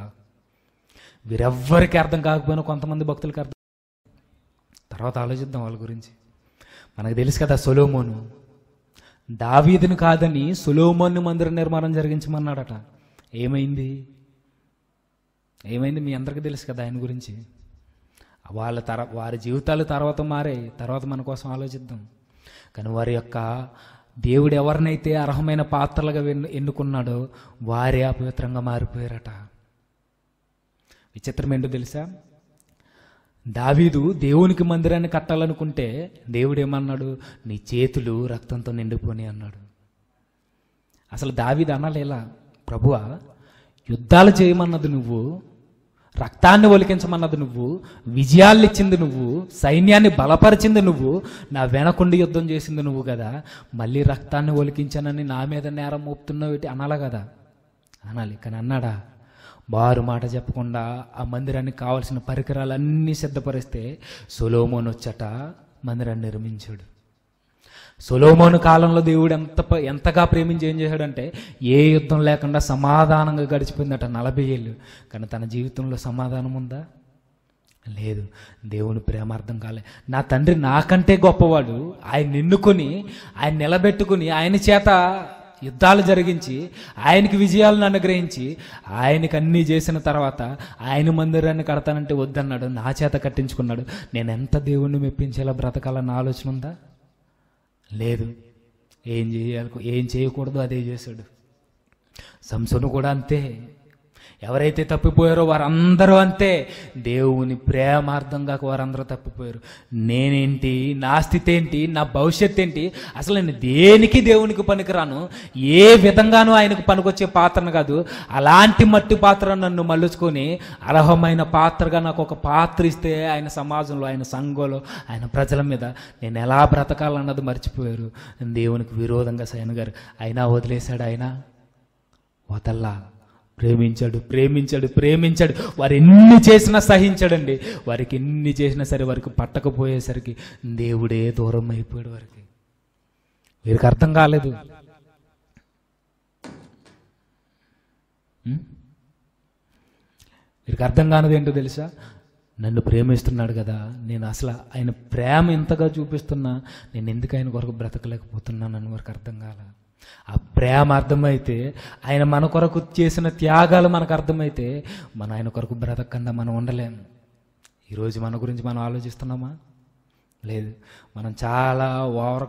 వీరెవ్వరికి అర్థం కాకపోయినా కొంతమంది భక్తులకు అర్థం తర్వాత ఆలోచిద్దాం వాళ్ళ గురించి మనకు తెలుసు కదా సొలోమోను దావీదిని కాదని సులోమోన్ని మందిర నిర్మాణం జరిగించమన్నాడట ఏమైంది ఏమైంది మీ అందరికీ తెలుసు కదా ఆయన గురించి వాళ్ళ తర వారి జీవితాలు తర్వాత మారే తర్వాత మన కోసం ఆలోచిద్దాం కానీ వారి యొక్క దేవుడు ఎవరినైతే అర్హమైన పాత్రలుగా ఎన్నుకున్నాడో వారే అపవిత్రంగా మారిపోయారట విచిత్రం ఏంటో తెలుసా దావీదు దేవునికి మందిరాన్ని కట్టాలనుకుంటే దేవుడు ఏమన్నాడు నీ చేతులు రక్తంతో నిండిపోని అన్నాడు అసలు దావీదు అనాలి ఇలా ప్రభు యుద్ధాలు చేయమన్నది నువ్వు రక్తాన్ని ఒలికించమన్నది నువ్వు విజయాలు ఇచ్చింది నువ్వు సైన్యాన్ని బలపరిచింది నువ్వు నా వెనకుండి యుద్ధం చేసింది నువ్వు కదా మళ్ళీ రక్తాన్ని ఒలికించానని నా మీద నేరం మోపుతున్నావు అనాలి కదా అనాలి కానీ అన్నాడా వారు మాట చెప్పకుండా ఆ మందిరానికి కావాల్సిన పరికరాలన్నీ సిద్ధపరిస్తే సులోమోన్ వచ్చట మందిరాన్ని నిర్మించాడు సొలోమోను కాలంలో దేవుడు ఎంత ఎంతగా ప్రేమించి ఏం చేశాడంటే ఏ యుద్ధం లేకుండా సమాధానంగా గడిచిపోయిందట నలభై ఏళ్ళు కానీ తన జీవితంలో సమాధానం ఉందా లేదు దేవుని ప్రేమార్థం కాలే నా తండ్రి నాకంటే గొప్పవాడు ఆయన నిన్నుకొని ఆయన నిలబెట్టుకుని ఆయన చేత యుద్ధాలు జరిగించి ఆయనకి విజయాలను అనుగ్రహించి ఆయనకి అన్నీ చేసిన తర్వాత ఆయన మందిరాన్ని కడతానంటే వద్దన్నాడు నా చేత కట్టించుకున్నాడు నేను ఎంత దేవుణ్ణి మెప్పించేలా బ్రతకాలన్న ఆలోచన ఉందా లేదు ఏం చేయాలి ఏం చేయకూడదు అదే చేశాడు సంసను కూడా అంతే ఎవరైతే తప్పిపోయారో వారందరూ అంతే దేవుని ప్రేమార్థంగా కాక వారందరూ తప్పిపోయారు నేనేంటి నా స్థితి ఏంటి నా భవిష్యత్ ఏంటి అసలు నేను దేనికి దేవునికి పనికిరాను ఏ విధంగానూ ఆయనకు పనికొచ్చే పాత్రను కాదు అలాంటి మట్టి పాత్ర నన్ను మలుచుకొని అర్హమైన పాత్రగా నాకు ఒక పాత్ర ఇస్తే ఆయన సమాజంలో ఆయన సంఘంలో ఆయన ప్రజల మీద నేను ఎలా బ్రతకాలన్నది మర్చిపోయారు దేవునికి విరోధంగా సైన్ గారు అయినా వదిలేశాడు ఆయన వదల్లా ప్రేమించాడు ప్రేమించాడు ప్రేమించాడు వారు ఎన్ని చేసినా సహించాడండి వారికి ఎన్ని చేసినా సరే వారికి పట్టకపోయేసరికి దేవుడే దూరం అయిపోయాడు వారికి వీరికి అర్థం కాలేదు వీరికి అర్థం కానిది ఏంటో తెలుసా నన్ను ప్రేమిస్తున్నాడు కదా నేను అసలు ఆయన ప్రేమ ఇంతగా చూపిస్తున్నా నేను ఎందుకు ఆయన కొరకు బ్రతకలేకపోతున్నానని వారికి అర్థం కాలేదు ఆ ప్రేమ అర్థమైతే ఆయన మన కొరకు చేసిన త్యాగాలు మనకు అర్థమైతే మన ఆయన కొరకు బ్రతకకుండా మనం ఉండలేము ఈరోజు మన గురించి మనం ఆలోచిస్తున్నామా లేదు మనం చాలా ఓవర్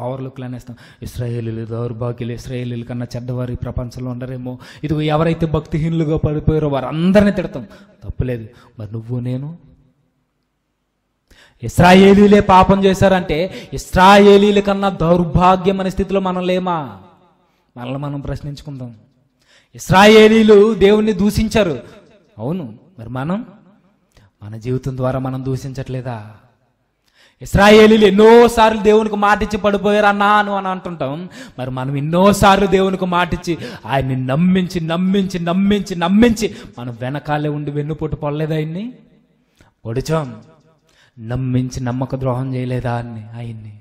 ఓవర్ లుక్లు అనేస్తాం ఇస్రాయేలీలు దౌర్భాగ్యులు ఇస్రాయేలీల కన్నా చెడ్డవారు ఈ ప్రపంచంలో ఉండరేమో ఇది ఎవరైతే భక్తిహీనులుగా పడిపోయారో వారందరినీ తిడతాం తప్పులేదు మరి నువ్వు నేను ఇస్రాయేలీలే పాపం చేశారంటే ఇస్రాయేలీల కన్నా దౌర్భాగ్యం అనే స్థితిలో మనం లేమా మనల్ని మనం ప్రశ్నించుకుందాం ఇస్రాయేలీలు దేవుణ్ణి దూషించారు అవును మరి మనం మన జీవితం ద్వారా మనం దూషించట్లేదా ఇస్రాయేలీలు ఎన్నోసార్లు దేవునికి మాటిచ్చి పడిపోయారు అన్నాను అని అంటుంటాం మరి మనం ఎన్నోసార్లు దేవునికి మాటిచ్చి ఆయన్ని నమ్మించి నమ్మించి నమ్మించి నమ్మించి మనం వెనకాలే ఉండి వెన్నుపోటు పడలేదా ఆయన్ని పొడిచాం నమ్మించి నమ్మక ద్రోహం చేయలేదా అన్ని ఆయన్ని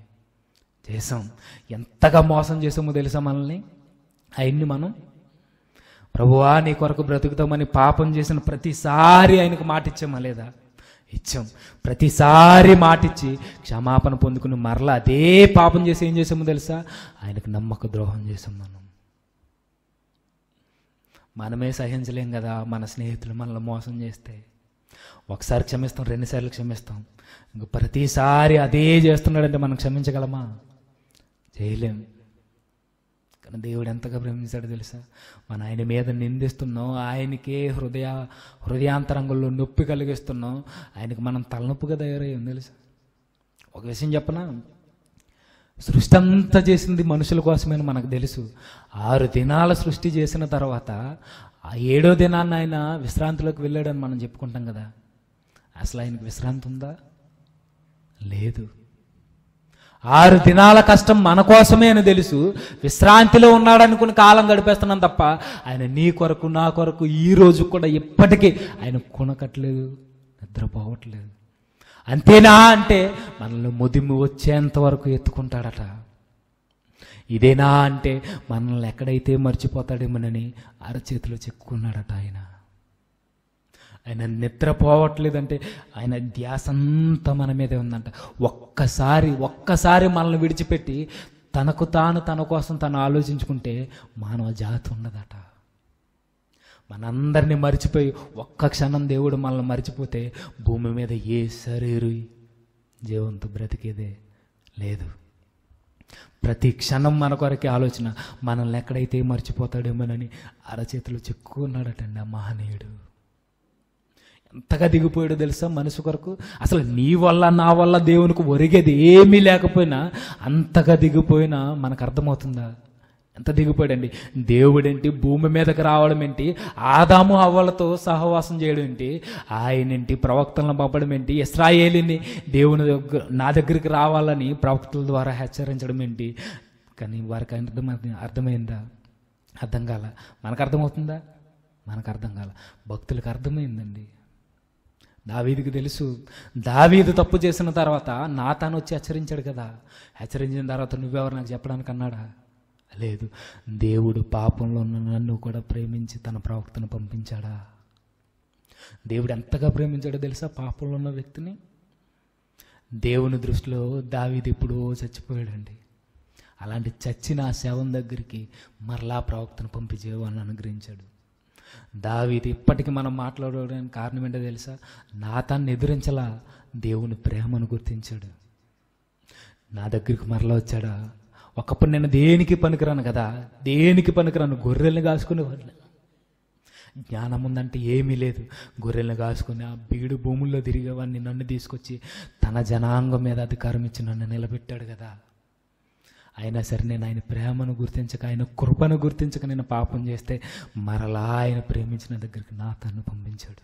చేసాం ఎంతగా మోసం చేసామో తెలుసా మనల్ని ఆయన్ని మనం ప్రభువా నీ కొరకు బ్రతుకుతామని పాపం చేసిన ప్రతిసారి ఆయనకు మాట ఇచ్చామా లేదా ఇచ్చాం ప్రతిసారి మాటిచ్చి క్షమాపణ పొందుకుని మరలా అదే పాపం చేసి ఏం చేసామో తెలుసా ఆయనకు నమ్మక ద్రోహం చేసాం మనం మనమే సహించలేం కదా మన స్నేహితులు మనల్ని మోసం చేస్తే ఒకసారి క్షమిస్తాం రెండుసార్లు క్షమిస్తాం ఇంకా ప్రతిసారి అదే చేస్తున్నాడంటే మనం క్షమించగలమా చేయలేం కానీ దేవుడు ఎంతగా ప్రేమించాడో తెలుసా మనం ఆయన మీద నిందిస్తున్నాం ఆయనకే హృదయ హృదయాంతరంగంలో నొప్పి కలిగిస్తున్నాం ఆయనకు మనం తలనొప్పిగా తయారయ్యాం తెలుసా ఒక విషయం చెప్పనా సృష్టి అంతా చేసింది మనుషుల కోసమే మనకు తెలుసు ఆరు దినాల సృష్టి చేసిన తర్వాత ఆ ఏడో దినాన్ని ఆయన విశ్రాంతిలోకి వెళ్ళాడని మనం చెప్పుకుంటాం కదా అసలు ఆయనకు విశ్రాంతి ఉందా లేదు ఆరు దినాల కష్టం మన కోసమే అని తెలుసు విశ్రాంతిలో ఉన్నాడనుకుని కాలం గడిపేస్తున్నాం తప్ప ఆయన నీ కొరకు నా కొరకు ఈ రోజు కూడా ఇప్పటికీ ఆయన కొనకట్లేదు నిద్రపోవట్లేదు అంతేనా అంటే మనల్ని ముదిమి వచ్చేంత వరకు ఎత్తుకుంటాడట ఇదేనా అంటే మనల్ని ఎక్కడైతే మర్చిపోతాడేమోనని అరచేతిలో చెక్కున్నాడట ఆయన ఆయన నిద్రపోవట్లేదంటే ఆయన ధ్యాసంతా మన మీదే ఉందంట ఒక్కసారి ఒక్కసారి మనల్ని విడిచిపెట్టి తనకు తాను తన కోసం తను ఆలోచించుకుంటే మానవ జాతి ఉండదట మనందరినీ మర్చిపోయి ఒక్క క్షణం దేవుడు మనల్ని మర్చిపోతే భూమి మీద ఏ శరీరు జీవంతో బ్రతికేదే లేదు ప్రతి క్షణం మన కొరకే ఆలోచన మనల్ని ఎక్కడైతే మర్చిపోతాడేమోనని అరచేతులు చిక్కున్నాడటండి ఆ మహనీయుడు అంతగా దిగిపోయాడు తెలుసా మనసు కొరకు అసలు నీ వల్ల నా వల్ల దేవునికి ఒరిగేది ఏమీ లేకపోయినా అంతగా దిగిపోయినా మనకు అర్థమవుతుందా ఎంత దిగిపోయాడండి దేవుడేంటి భూమి మీదకి రావడం ఏంటి ఆదాము అవ్వలతో సహవాసం చేయడం ఏంటి ఆయనేంటి ప్రవక్తలను పంపడం ఏంటి ఇస్రాయేలిని దేవుని దగ్గర నా దగ్గరికి రావాలని ప్రవక్తల ద్వారా హెచ్చరించడం ఏంటి కానీ వారికి అర్థమైంది అర్థమైందా అర్థం కాల మనకు అర్థమవుతుందా మనకు అర్థం కాల భక్తులకు అర్థమైందండి దావీదికి తెలుసు దావీదు తప్పు చేసిన తర్వాత నా తాను వచ్చి హెచ్చరించాడు కదా హెచ్చరించిన తర్వాత నువ్వెవరు నాకు చెప్పడానికి అన్నాడా లేదు దేవుడు పాపంలో ఉన్న నన్ను కూడా ప్రేమించి తన ప్రవక్తను పంపించాడా దేవుడు ఎంతగా ప్రేమించాడో తెలుసా పాపంలో ఉన్న వ్యక్తిని దేవుని దృష్టిలో దావీది ఎప్పుడో చచ్చిపోయాడండి అలాంటి చచ్చిన ఆ శవం దగ్గరికి మరలా ప్రవక్తను అని అనుగ్రహించాడు దావీది ఇప్పటికీ మనం మాట్లాడడానికి కారణం ఏంటో తెలుసా నాతాన్ని ఎదిరించలా దేవుని ప్రేమను గుర్తించాడు నా దగ్గరికి మరలా వచ్చాడా ఒకప్పుడు నేను దేనికి పనికిరాను కదా దేనికి పనికిరాను గొర్రెల్ని కాసుకునేవాడిని జ్ఞానం ఉందంటే ఏమీ లేదు గొర్రెల్ని కాసుకుని ఆ బీడు భూముల్లో తిరిగేవాడిని నన్ను తీసుకొచ్చి తన జనాంగం మీద అధికారం ఇచ్చి నన్ను నిలబెట్టాడు కదా అయినా సరే నేను ఆయన ప్రేమను గుర్తించక ఆయన కృపను గుర్తించక నేను పాపం చేస్తే మరలా ఆయన ప్రేమించిన దగ్గరికి నా తను పంపించాడు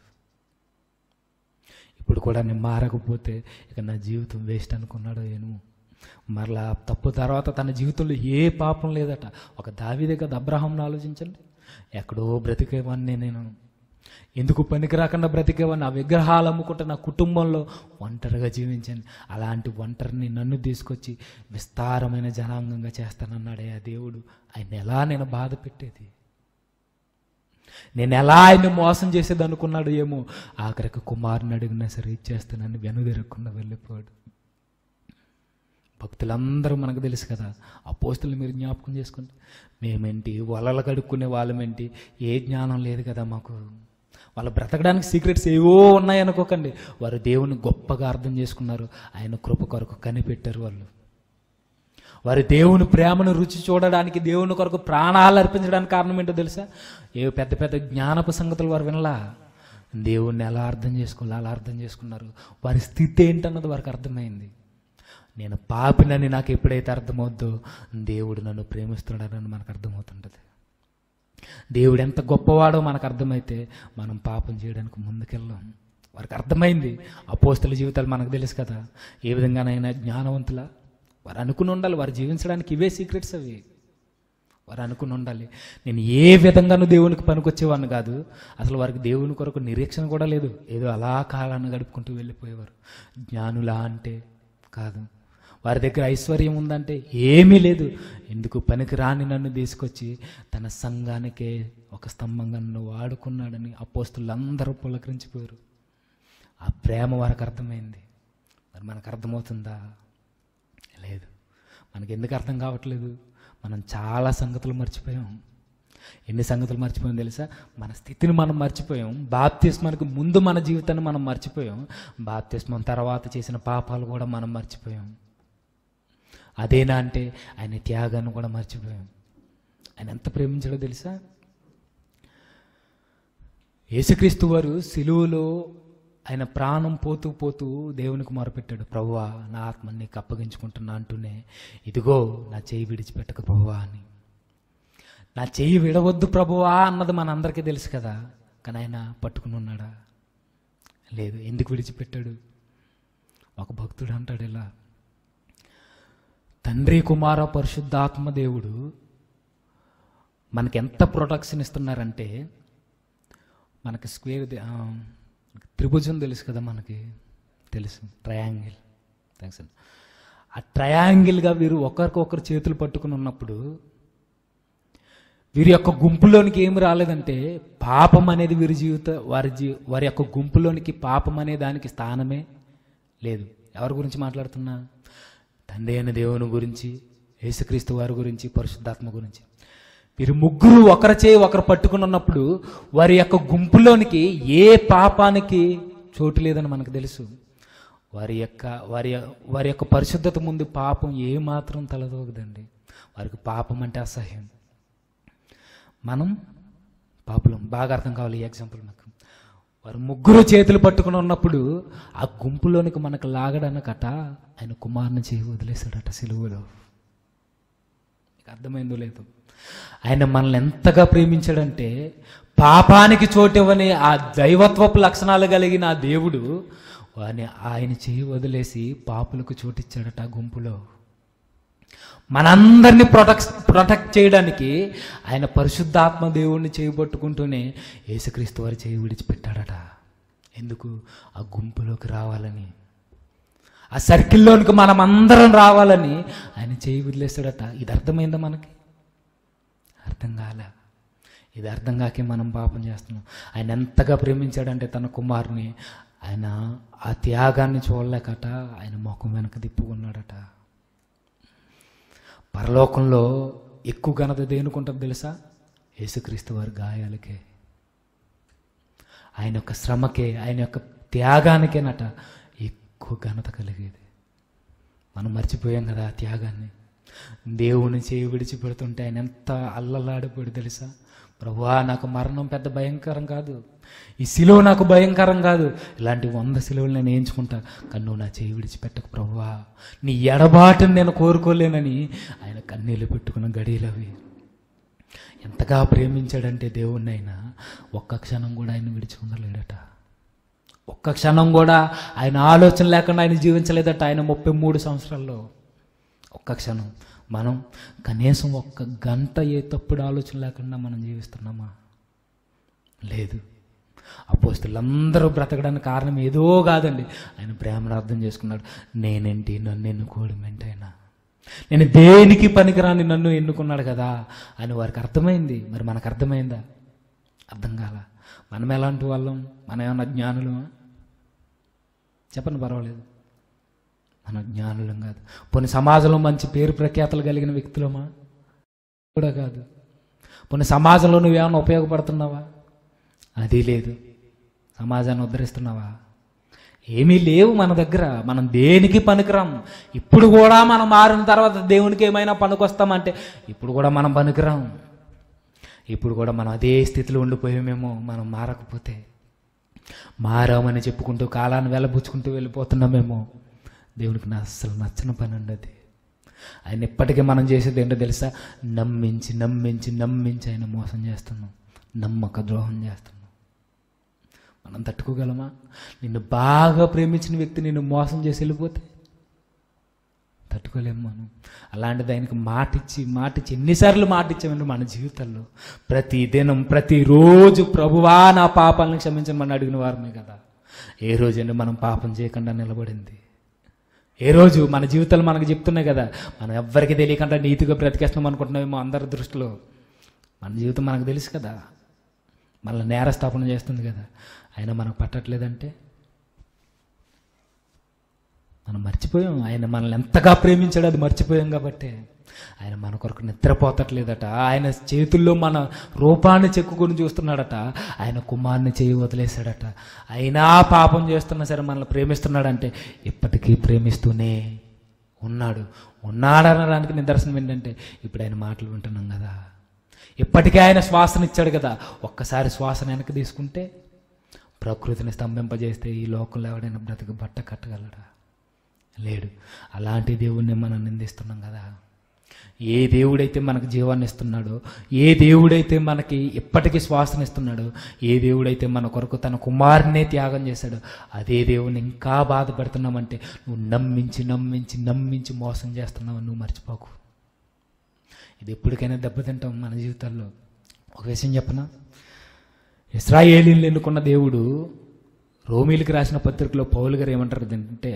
ఇప్పుడు కూడా నేను మారకపోతే ఇక నా జీవితం వేస్ట్ అనుకున్నాడో ఏమో మరలా తప్పు తర్వాత తన జీవితంలో ఏ పాపం లేదట ఒక దావిదే కదా అబ్రహాంను ఆలోచించండి ఎక్కడో బ్రతికేవాన్ని నేను ఎందుకు పనికి రాకుండా బ్రతికేవా నా విగ్రహాలు అమ్ముకుంటే నా కుటుంబంలో ఒంటరిగా జీవించాను అలాంటి ఒంటరిని నన్ను తీసుకొచ్చి విస్తారమైన జనాంగంగా చేస్తానన్నాడే ఆ దేవుడు ఆయన ఎలా నేను బాధ పెట్టేది నేను ఎలా ఆయన్ని మోసం చేసేది అనుకున్నాడు ఏమో ఆఖరికి కుమారుని అడిగినా సరే ఇచ్చేస్తానని వెనుదిరగకుండా వెళ్ళిపోయాడు భక్తులందరూ మనకు తెలుసు కదా ఆ పోస్తులు మీరు జ్ఞాపకం చేసుకుంటే మేమేంటి వలలు కడుక్కునే వాళ్ళమేంటి ఏ జ్ఞానం లేదు కదా మాకు వాళ్ళు బ్రతకడానికి సీక్రెట్స్ ఏవో ఉన్నాయనుకోకండి వారు దేవుని గొప్పగా అర్థం చేసుకున్నారు ఆయన కృప కొరకు కనిపెట్టారు వాళ్ళు వారి దేవుని ప్రేమను రుచి చూడడానికి దేవుని కొరకు ప్రాణాలు అర్పించడానికి కారణం ఏంటో తెలుసా ఏ పెద్ద పెద్ద జ్ఞానపు సంగతులు వారు వినలా దేవుణ్ణి ఎలా అర్థం చేసుకోవాలి అలా అర్థం చేసుకున్నారు వారి స్థితి ఏంటన్నది వారికి అర్థమైంది నేను పాపినని నాకు ఎప్పుడైతే అర్థమవుద్దో దేవుడు నన్ను ప్రేమిస్తున్నాడని మనకు అర్థమవుతుంటుంది దేవుడు ఎంత గొప్పవాడో మనకు అర్థమైతే మనం పాపం చేయడానికి ముందుకెళ్ళాం వారికి అర్థమైంది అపోస్తుల జీవితాలు మనకు తెలుసు కదా ఏ విధంగానైనా జ్ఞానవంతుల వారు అనుకుని ఉండాలి వారు జీవించడానికి ఇవే సీక్రెట్స్ అవి వారు అనుకుని ఉండాలి నేను ఏ విధంగానూ దేవునికి పనికొచ్చేవాడిని కాదు అసలు వారికి దేవుని కొరకు నిరీక్షణ కూడా లేదు ఏదో అలా కాలాన్ని గడుపుకుంటూ వెళ్ళిపోయేవారు జ్ఞానులా అంటే కాదు వారి దగ్గర ఐశ్వర్యం ఉందంటే ఏమీ లేదు ఎందుకు పనికి రాని నన్ను తీసుకొచ్చి తన సంఘానికే ఒక స్తంభంగా నన్ను వాడుకున్నాడని పోస్తులందరూ పులకరించిపోయారు ఆ ప్రేమ వారికి అర్థమైంది మరి మనకు అర్థమవుతుందా లేదు మనకి ఎందుకు అర్థం కావట్లేదు మనం చాలా సంగతులు మర్చిపోయాం ఎన్ని సంగతులు మర్చిపోయాం తెలుసా మన స్థితిని మనం మర్చిపోయాం బాప్తిస్మానికి ముందు మన జీవితాన్ని మనం మర్చిపోయాం బాప్తిస్మం తర్వాత చేసిన పాపాలు కూడా మనం మర్చిపోయాం అదేనా అంటే ఆయన త్యాగాన్ని కూడా మర్చిపోయాం ఆయన ఎంత ప్రేమించాడో తెలుసా యేసుక్రీస్తు వారు సిలువులో ఆయన ప్రాణం పోతూ పోతూ దేవునికి మొరపెట్టాడు ప్రభువా నా ఆత్మని కప్పగించుకుంటున్నా అప్పగించుకుంటున్నా అంటూనే ఇదిగో నా చేయి విడిచిపెట్టక ప్రభువా అని నా చేయి విడవద్దు ప్రభువా అన్నది మనందరికీ తెలుసు కదా కానీ ఆయన పట్టుకుని ఉన్నాడా లేదు ఎందుకు విడిచిపెట్టాడు ఒక భక్తుడు అంటాడు ఇలా తండ్రి కుమార పరిశుద్ధాత్మ దేవుడు మనకి ఎంత ప్రొటెక్షన్ ఇస్తున్నారంటే మనకి స్క్వేర్ త్రిభుజం తెలుసు కదా మనకి తెలుసు ట్రయాంగిల్ థ్యాంక్స్ అండి ఆ ట్రయాంగిల్గా వీరు ఒకరికొకరు చేతులు పట్టుకుని ఉన్నప్పుడు వీరి యొక్క గుంపులోనికి ఏమి రాలేదంటే పాపం అనేది వీరి జీవిత వారి జీ వారి యొక్క గుంపులోనికి పాపం అనే దానికి స్థానమే లేదు ఎవరి గురించి మాట్లాడుతున్నా తండ్రి అయిన దేవుని గురించి యేసుక్రీస్తు వారి గురించి పరిశుద్ధాత్మ గురించి వీరు ముగ్గురు ఒకరి చేయి ఒకరు పట్టుకుని ఉన్నప్పుడు వారి యొక్క గుంపులోనికి ఏ పాపానికి చోటు లేదని మనకు తెలుసు వారి యొక్క వారి వారి యొక్క పరిశుద్ధత ముందు పాపం ఏమాత్రం తలదోగదండి వారికి పాపం అంటే అసహ్యం మనం పాపులం బాగా అర్థం కావాలి ఈ ఎగ్జాంపుల్ నాకు వారు ముగ్గురు చేతులు పట్టుకుని ఉన్నప్పుడు ఆ గుంపులోనికి మనకు లాగడనకట ఆయన కుమారుని చేయి వదిలేశాడట సెలువులో మీకు అర్థమైందో లేదు ఆయన మనల్ని ఎంతగా ప్రేమించాడంటే పాపానికి చోటివ్వని ఆ దైవత్వపు లక్షణాలు కలిగిన ఆ దేవుడు వారిని ఆయన చేయి వదిలేసి పాపులకు చోటిచ్చాడట గుంపులో మనందరినీ ప్రొటెక్ట్ ప్రొటెక్ట్ చేయడానికి ఆయన పరిశుద్ధాత్మ దేవుణ్ణి చేయబట్టుకుంటూనే యేసుక్రీస్తు వారి చేయి విడిచిపెట్టాడట ఎందుకు ఆ గుంపులోకి రావాలని ఆ సర్కిల్లోనికి మనం అందరం రావాలని ఆయన చేయి వదిలేస్తాడట ఇది అర్థమైందా మనకి అర్థం కాలే ఇది అర్థం కాకే మనం పాపం చేస్తున్నాం ఆయన ఎంతగా ప్రేమించాడంటే తన కుమారుని ఆయన ఆ త్యాగాన్ని చూడలేకట ఆయన ముఖం వెనక తిప్పుకున్నాడట పరలోకంలో ఎక్కువ ఘనత దేనుకుంటాం తెలుసా యేసుక్రీస్తు వారి గాయాలకే ఆయన యొక్క శ్రమకే ఆయన యొక్క త్యాగానికేనట ఎక్కువ ఘనత కలిగేది మనం మర్చిపోయాం కదా ఆ త్యాగాన్ని దేవుని చేయి విడిచిపెడుతుంటే ఆయన ఎంత అల్లలాడిపోయి తెలుసా ప్రభువా నాకు మరణం పెద్ద భయంకరం కాదు ఈ సిలువ నాకు భయంకరం కాదు ఇలాంటి వంద సిలువలు నేను ఎంచుకుంటాను కానీ నువ్వు నా చేయి విడిచిపెట్టకు ప్రభువా నీ ఎడబాటును నేను కోరుకోలేనని ఆయన కన్నీళ్ళు పెట్టుకున్న గడియలవి ఎంతగా ప్రేమించాడంటే దేవుణ్ణి అయినా ఒక్క క్షణం కూడా ఆయన విడిచుకుండలేడట ఒక్క క్షణం కూడా ఆయన ఆలోచన లేకుండా ఆయన జీవించలేదట ఆయన ముప్పై మూడు సంవత్సరాల్లో ఒక్క క్షణం మనం కనీసం ఒక్క గంట ఏ తప్పుడు ఆలోచన లేకుండా మనం జీవిస్తున్నామా లేదు అపోస్తులందరూ బ్రతకడానికి కారణం ఏదో కాదండి ఆయన ప్రేమను అర్థం చేసుకున్నాడు నేనేంటి నన్ను ఎన్నుకోవడం ఏంటైనా నేను దేనికి పనికిరాని నన్ను ఎన్నుకున్నాడు కదా అని వారికి అర్థమైంది మరి మనకు అర్థమైందా అర్థం కాల మనం ఎలాంటి వాళ్ళం మనం ఏమన్నా జ్ఞానులమా చెప్పండి పర్వాలేదు మన జ్ఞానులం కాదు కొన్ని సమాజంలో మంచి పేరు ప్రఖ్యాతలు కలిగిన వ్యక్తులమా కూడా కాదు కొన్ని సమాజంలో నువ్వేమైనా ఉపయోగపడుతున్నావా అది లేదు సమాజాన్ని ఉద్ధరిస్తున్నావా ఏమీ లేవు మన దగ్గర మనం దేనికి పనికిరాం ఇప్పుడు కూడా మనం మారిన తర్వాత దేవునికి ఏమైనా పనికొస్తామంటే ఇప్పుడు కూడా మనం పనికిరాం ఇప్పుడు కూడా మనం అదే స్థితిలో ఉండిపోయామేమో మనం మారకపోతే మారామని చెప్పుకుంటూ కాలాన్ని వెళ్ళబుచ్చుకుంటూ వెళ్ళిపోతున్నామేమో దేవుడికి నా అస్సలు నచ్చిన పని అండి అది ఆయన ఇప్పటికీ మనం చేసేది ఏంటో తెలుసా నమ్మించి నమ్మించి నమ్మించి ఆయన మోసం చేస్తున్నాం నమ్మక ద్రోహం చేస్తున్నాం మనం తట్టుకోగలమా నిన్ను బాగా ప్రేమించిన వ్యక్తి నిన్ను మోసం చేసి వెళ్ళిపోతే తట్టుకోలేము మనం అలాంటిది ఆయనకి మాటిచ్చి మాటిచ్చి ఎన్నిసార్లు మాటిచ్చామండి మన జీవితంలో ప్రతి దినం ప్రతిరోజు ప్రభువా నా పాపాలను క్షమించమని అడిగిన వారమే కదా ఏ రోజైనా మనం పాపం చేయకుండా నిలబడింది ఏ రోజు మన జీవితాలు మనకు చెప్తున్నాయి కదా మనం ఎవ్వరికి తెలియకుండా నీతిగా బ్రతికేస్తున్నాం అనుకుంటున్నామేమో అందరి దృష్టిలో మన జీవితం మనకు తెలుసు కదా మనల్ని నేరస్థాపన చేస్తుంది కదా ఆయన మనకు పట్టట్లేదంటే మనం మర్చిపోయాం ఆయన మనల్ని ఎంతగా ప్రేమించాడో అది మర్చిపోయాం కాబట్టి ఆయన మన కొరకు నిద్రపోతట్లేదట ఆయన చేతుల్లో మన రూపాన్ని చెక్కుకొని చూస్తున్నాడట ఆయన కుమారుని చేయి వదిలేశాడట అయినా పాపం చేస్తున్నా సరే మనల్ని ప్రేమిస్తున్నాడంటే ఇప్పటికీ ప్రేమిస్తూనే ఉన్నాడు ఉన్నాడనడానికి నిదర్శనం ఏంటంటే ఇప్పుడు ఆయన మాటలు వింటున్నాం కదా ఇప్పటికే ఆయన శ్వాసనిచ్చాడు కదా ఒక్కసారి శ్వాసను వెనక్కి తీసుకుంటే ప్రకృతిని స్తంభింపజేస్తే ఈ లోకంలో ఎవడైనా బ్రతికి బట్ట కట్టగలడా లేడు అలాంటి దేవుణ్ణి మనం నిందిస్తున్నాం కదా ఏ దేవుడైతే మనకు జీవాన్ని ఇస్తున్నాడో ఏ దేవుడైతే మనకి ఇప్పటికీ శ్వాసన ఇస్తున్నాడో ఏ దేవుడైతే మన కొరకు తన కుమారునే త్యాగం చేశాడో అదే దేవుని ఇంకా బాధపడుతున్నామంటే నువ్వు నమ్మించి నమ్మించి నమ్మించి మోసం చేస్తున్నావు నువ్వు మర్చిపోకు ఇది ఎప్పటికైనా దెబ్బతింటాం మన జీవితాల్లో ఒక విషయం చెప్పనా ఇస్రాయేలీలు ఎన్నుకున్న దేవుడు రోమిలికి రాసిన పత్రికలో పౌలు గారు ఏమంటారు ఏంటంటే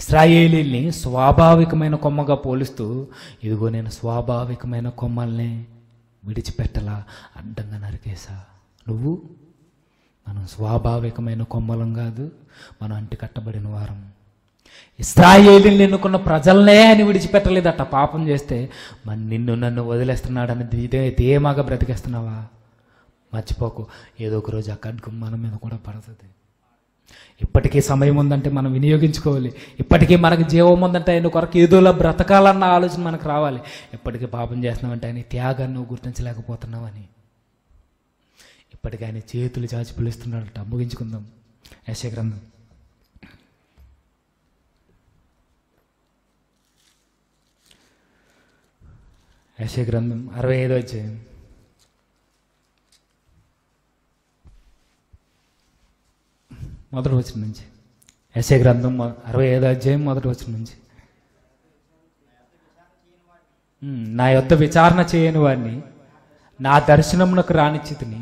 ఇస్రాయేలీల్ని స్వాభావికమైన కొమ్మగా పోలుస్తూ ఇదిగో నేను స్వాభావికమైన కొమ్మల్ని విడిచిపెట్టలా అడ్డంగా నరికేసా నువ్వు మనం స్వాభావికమైన కొమ్మలం కాదు మనం అంటి కట్టబడిన వారం ఇస్రాయేలీని ఎన్నుకున్న ప్రజలనే అని విడిచిపెట్టలేదట పాపం చేస్తే మరి నిన్ను నన్ను వదిలేస్తున్నాడని ఇదే ధీమాగా బ్రతికేస్తున్నావా మర్చిపోకు ఏదో ఒక రోజు ఆ ఖడ్గం మన మీద కూడా పడుతుంది ఇప్పటికీ సమయం ఉందంటే మనం వినియోగించుకోవాలి ఇప్పటికీ మనకు జీవం ఉందంటే ఆయన కొరకు ఏదోలా బ్రతకాలన్న ఆలోచన మనకు రావాలి ఇప్పటికీ పాపం చేస్తున్నామంటే ఆయన త్యాగాన్ని నువ్వు గుర్తించలేకపోతున్నావని ఇప్పటికీ ఆయన చేతులు చాచి పిలుస్తున్నాడట గ్రంథం యశగ్రంథం యశగ్రంథం అరవై ఐదో అధ్యాయం మొదటి వచ్చిన నుంచి ఎస్ఏ గ్రంథం అరవై ఐదు అధ్యాయం మొదటి వచ్చిన నుంచి నా యొక్క విచారణ చేయని వారిని నా దర్శనమునకు రానిచ్చితిని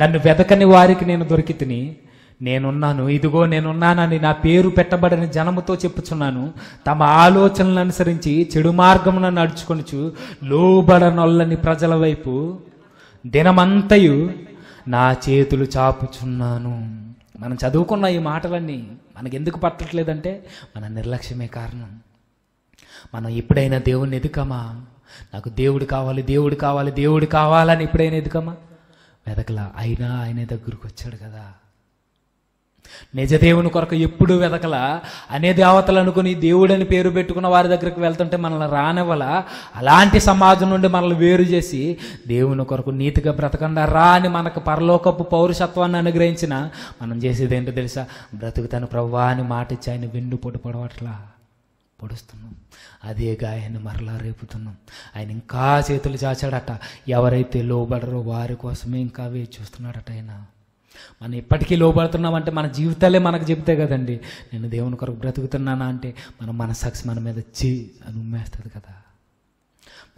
నన్ను వెతకని వారికి నేను దొరికి తిని నేనున్నాను ఇదిగో నేనున్నానని నా పేరు పెట్టబడిన జనముతో చెప్పుచున్నాను తమ ఆలోచనలను అనుసరించి చెడు మార్గమున నడుచుకొనుచు లోబడనొల్లని ప్రజల వైపు దినమంతయు నా చేతులు చాపుచున్నాను మనం చదువుకున్న ఈ మాటలన్నీ మనకెందుకు పట్టట్లేదంటే మన నిర్లక్ష్యమే కారణం మనం ఎప్పుడైనా దేవుణ్ణి ఎదుకమా నాకు దేవుడు కావాలి దేవుడు కావాలి దేవుడు కావాలని ఎప్పుడైనా ఎదుకమా వెదకలా అయినా ఆయన దగ్గరకు వచ్చాడు కదా నిజదేవుని కొరకు ఎప్పుడు వెతకల అనే దేవతలు అనుకుని దేవుడని పేరు పెట్టుకున్న వారి దగ్గరికి వెళ్తుంటే మనల్ని రానివ్వాల అలాంటి సమాజం నుండి మనల్ని వేరు చేసి దేవుని కొరకు నీతిగా బ్రతకండా రా అని మనకు పరలోకపు పౌరుషత్వాన్ని అనుగ్రహించిన మనం చేసేది ఏంటో తెలుసా బ్రతుకుతాను ప్రవ్వా అని మాట ఇచ్చి ఆయన వెన్ను పొడి పొడవట్లా పొడుస్తున్నాం అదే గాయాన్ని మరలా రేపుతున్నాం ఆయన ఇంకా చేతులు చాచాడట ఎవరైతే లోబడరో వారి కోసమే ఇంకా వేచి చూస్తున్నాడట ఆయన మనం ఎప్పటికీ లోపడుతున్నామంటే మన జీవితాలే మనకు చెప్తే కదండి నేను దేవుని కొరకు బ్రతుకుతున్నానా అంటే మన మనసాక్షి మన మీద చి అని ఉమ్మేస్తుంది కదా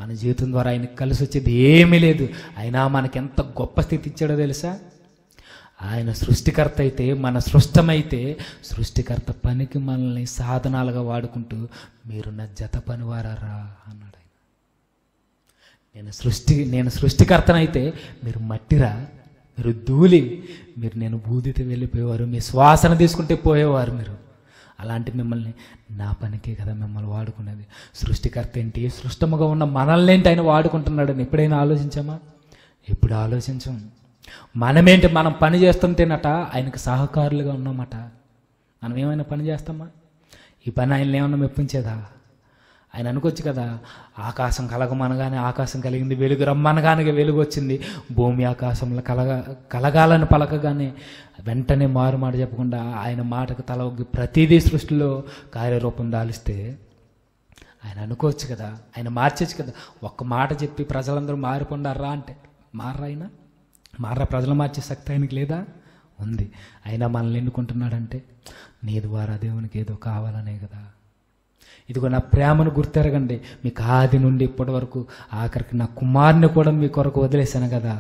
మన జీవితం ద్వారా ఆయనకి కలిసి వచ్చేది ఏమీ లేదు అయినా మనకి ఎంత గొప్ప స్థితి ఇచ్చాడో తెలుసా ఆయన సృష్టికర్త అయితే మన సృష్టమైతే సృష్టికర్త పనికి మనల్ని సాధనాలుగా వాడుకుంటూ మీరు నా జత పనివారారా అన్నాడు ఆయన నేను సృష్టి నేను సృష్టికర్తనైతే మీరు మట్టిరా మీరు ధూళి మీరు నేను బూదితో వెళ్ళిపోయేవారు మీ శ్వాసన తీసుకుంటే పోయేవారు మీరు అలాంటి మిమ్మల్ని నా పనికే కదా మిమ్మల్ని వాడుకున్నది సృష్టికర్త ఏంటి సృష్టముగా ఉన్న మనల్ని ఏంటి ఆయన వాడుకుంటున్నాడని ఎప్పుడైనా ఆలోచించామా ఎప్పుడు ఆలోచించాం మనమేంటి మనం పని చేస్తుంటేనట ఆయనకు సహకారులుగా ఉన్నామట మనం ఏమైనా పని చేస్తామా ఈ పని ఆయన ఏమన్నా మెప్పించేదా ఆయన అనుకోవచ్చు కదా ఆకాశం కలగమనగానే ఆకాశం కలిగింది వెలుగు రమ్మనగానే వెలుగు వచ్చింది భూమి ఆకాశంలో కలగ కలగాలని పలకగానే వెంటనే మారు మాట చెప్పకుండా ఆయన మాటకు తల ఒగ్గి ప్రతిదీ సృష్టిలో కార్యరూపం దాలిస్తే ఆయన అనుకోవచ్చు కదా ఆయన మార్చచ్చు కదా ఒక్క మాట చెప్పి ప్రజలందరూ మారిపోండారా అంటే మారా ఆయన ప్రజలు మార్చే శక్తి ఆయనకి లేదా ఉంది అయినా మనల్ని ఎన్నుకుంటున్నాడంటే నీ ద్వారా దేవునికి ఏదో కావాలనే కదా ఇదిగో నా ప్రేమను గుర్తెరగండి మీకు ఆది నుండి ఇప్పటి వరకు ఆఖరికి నా కుమార్ని కూడా మీ కొరకు వదిలేశాను కదా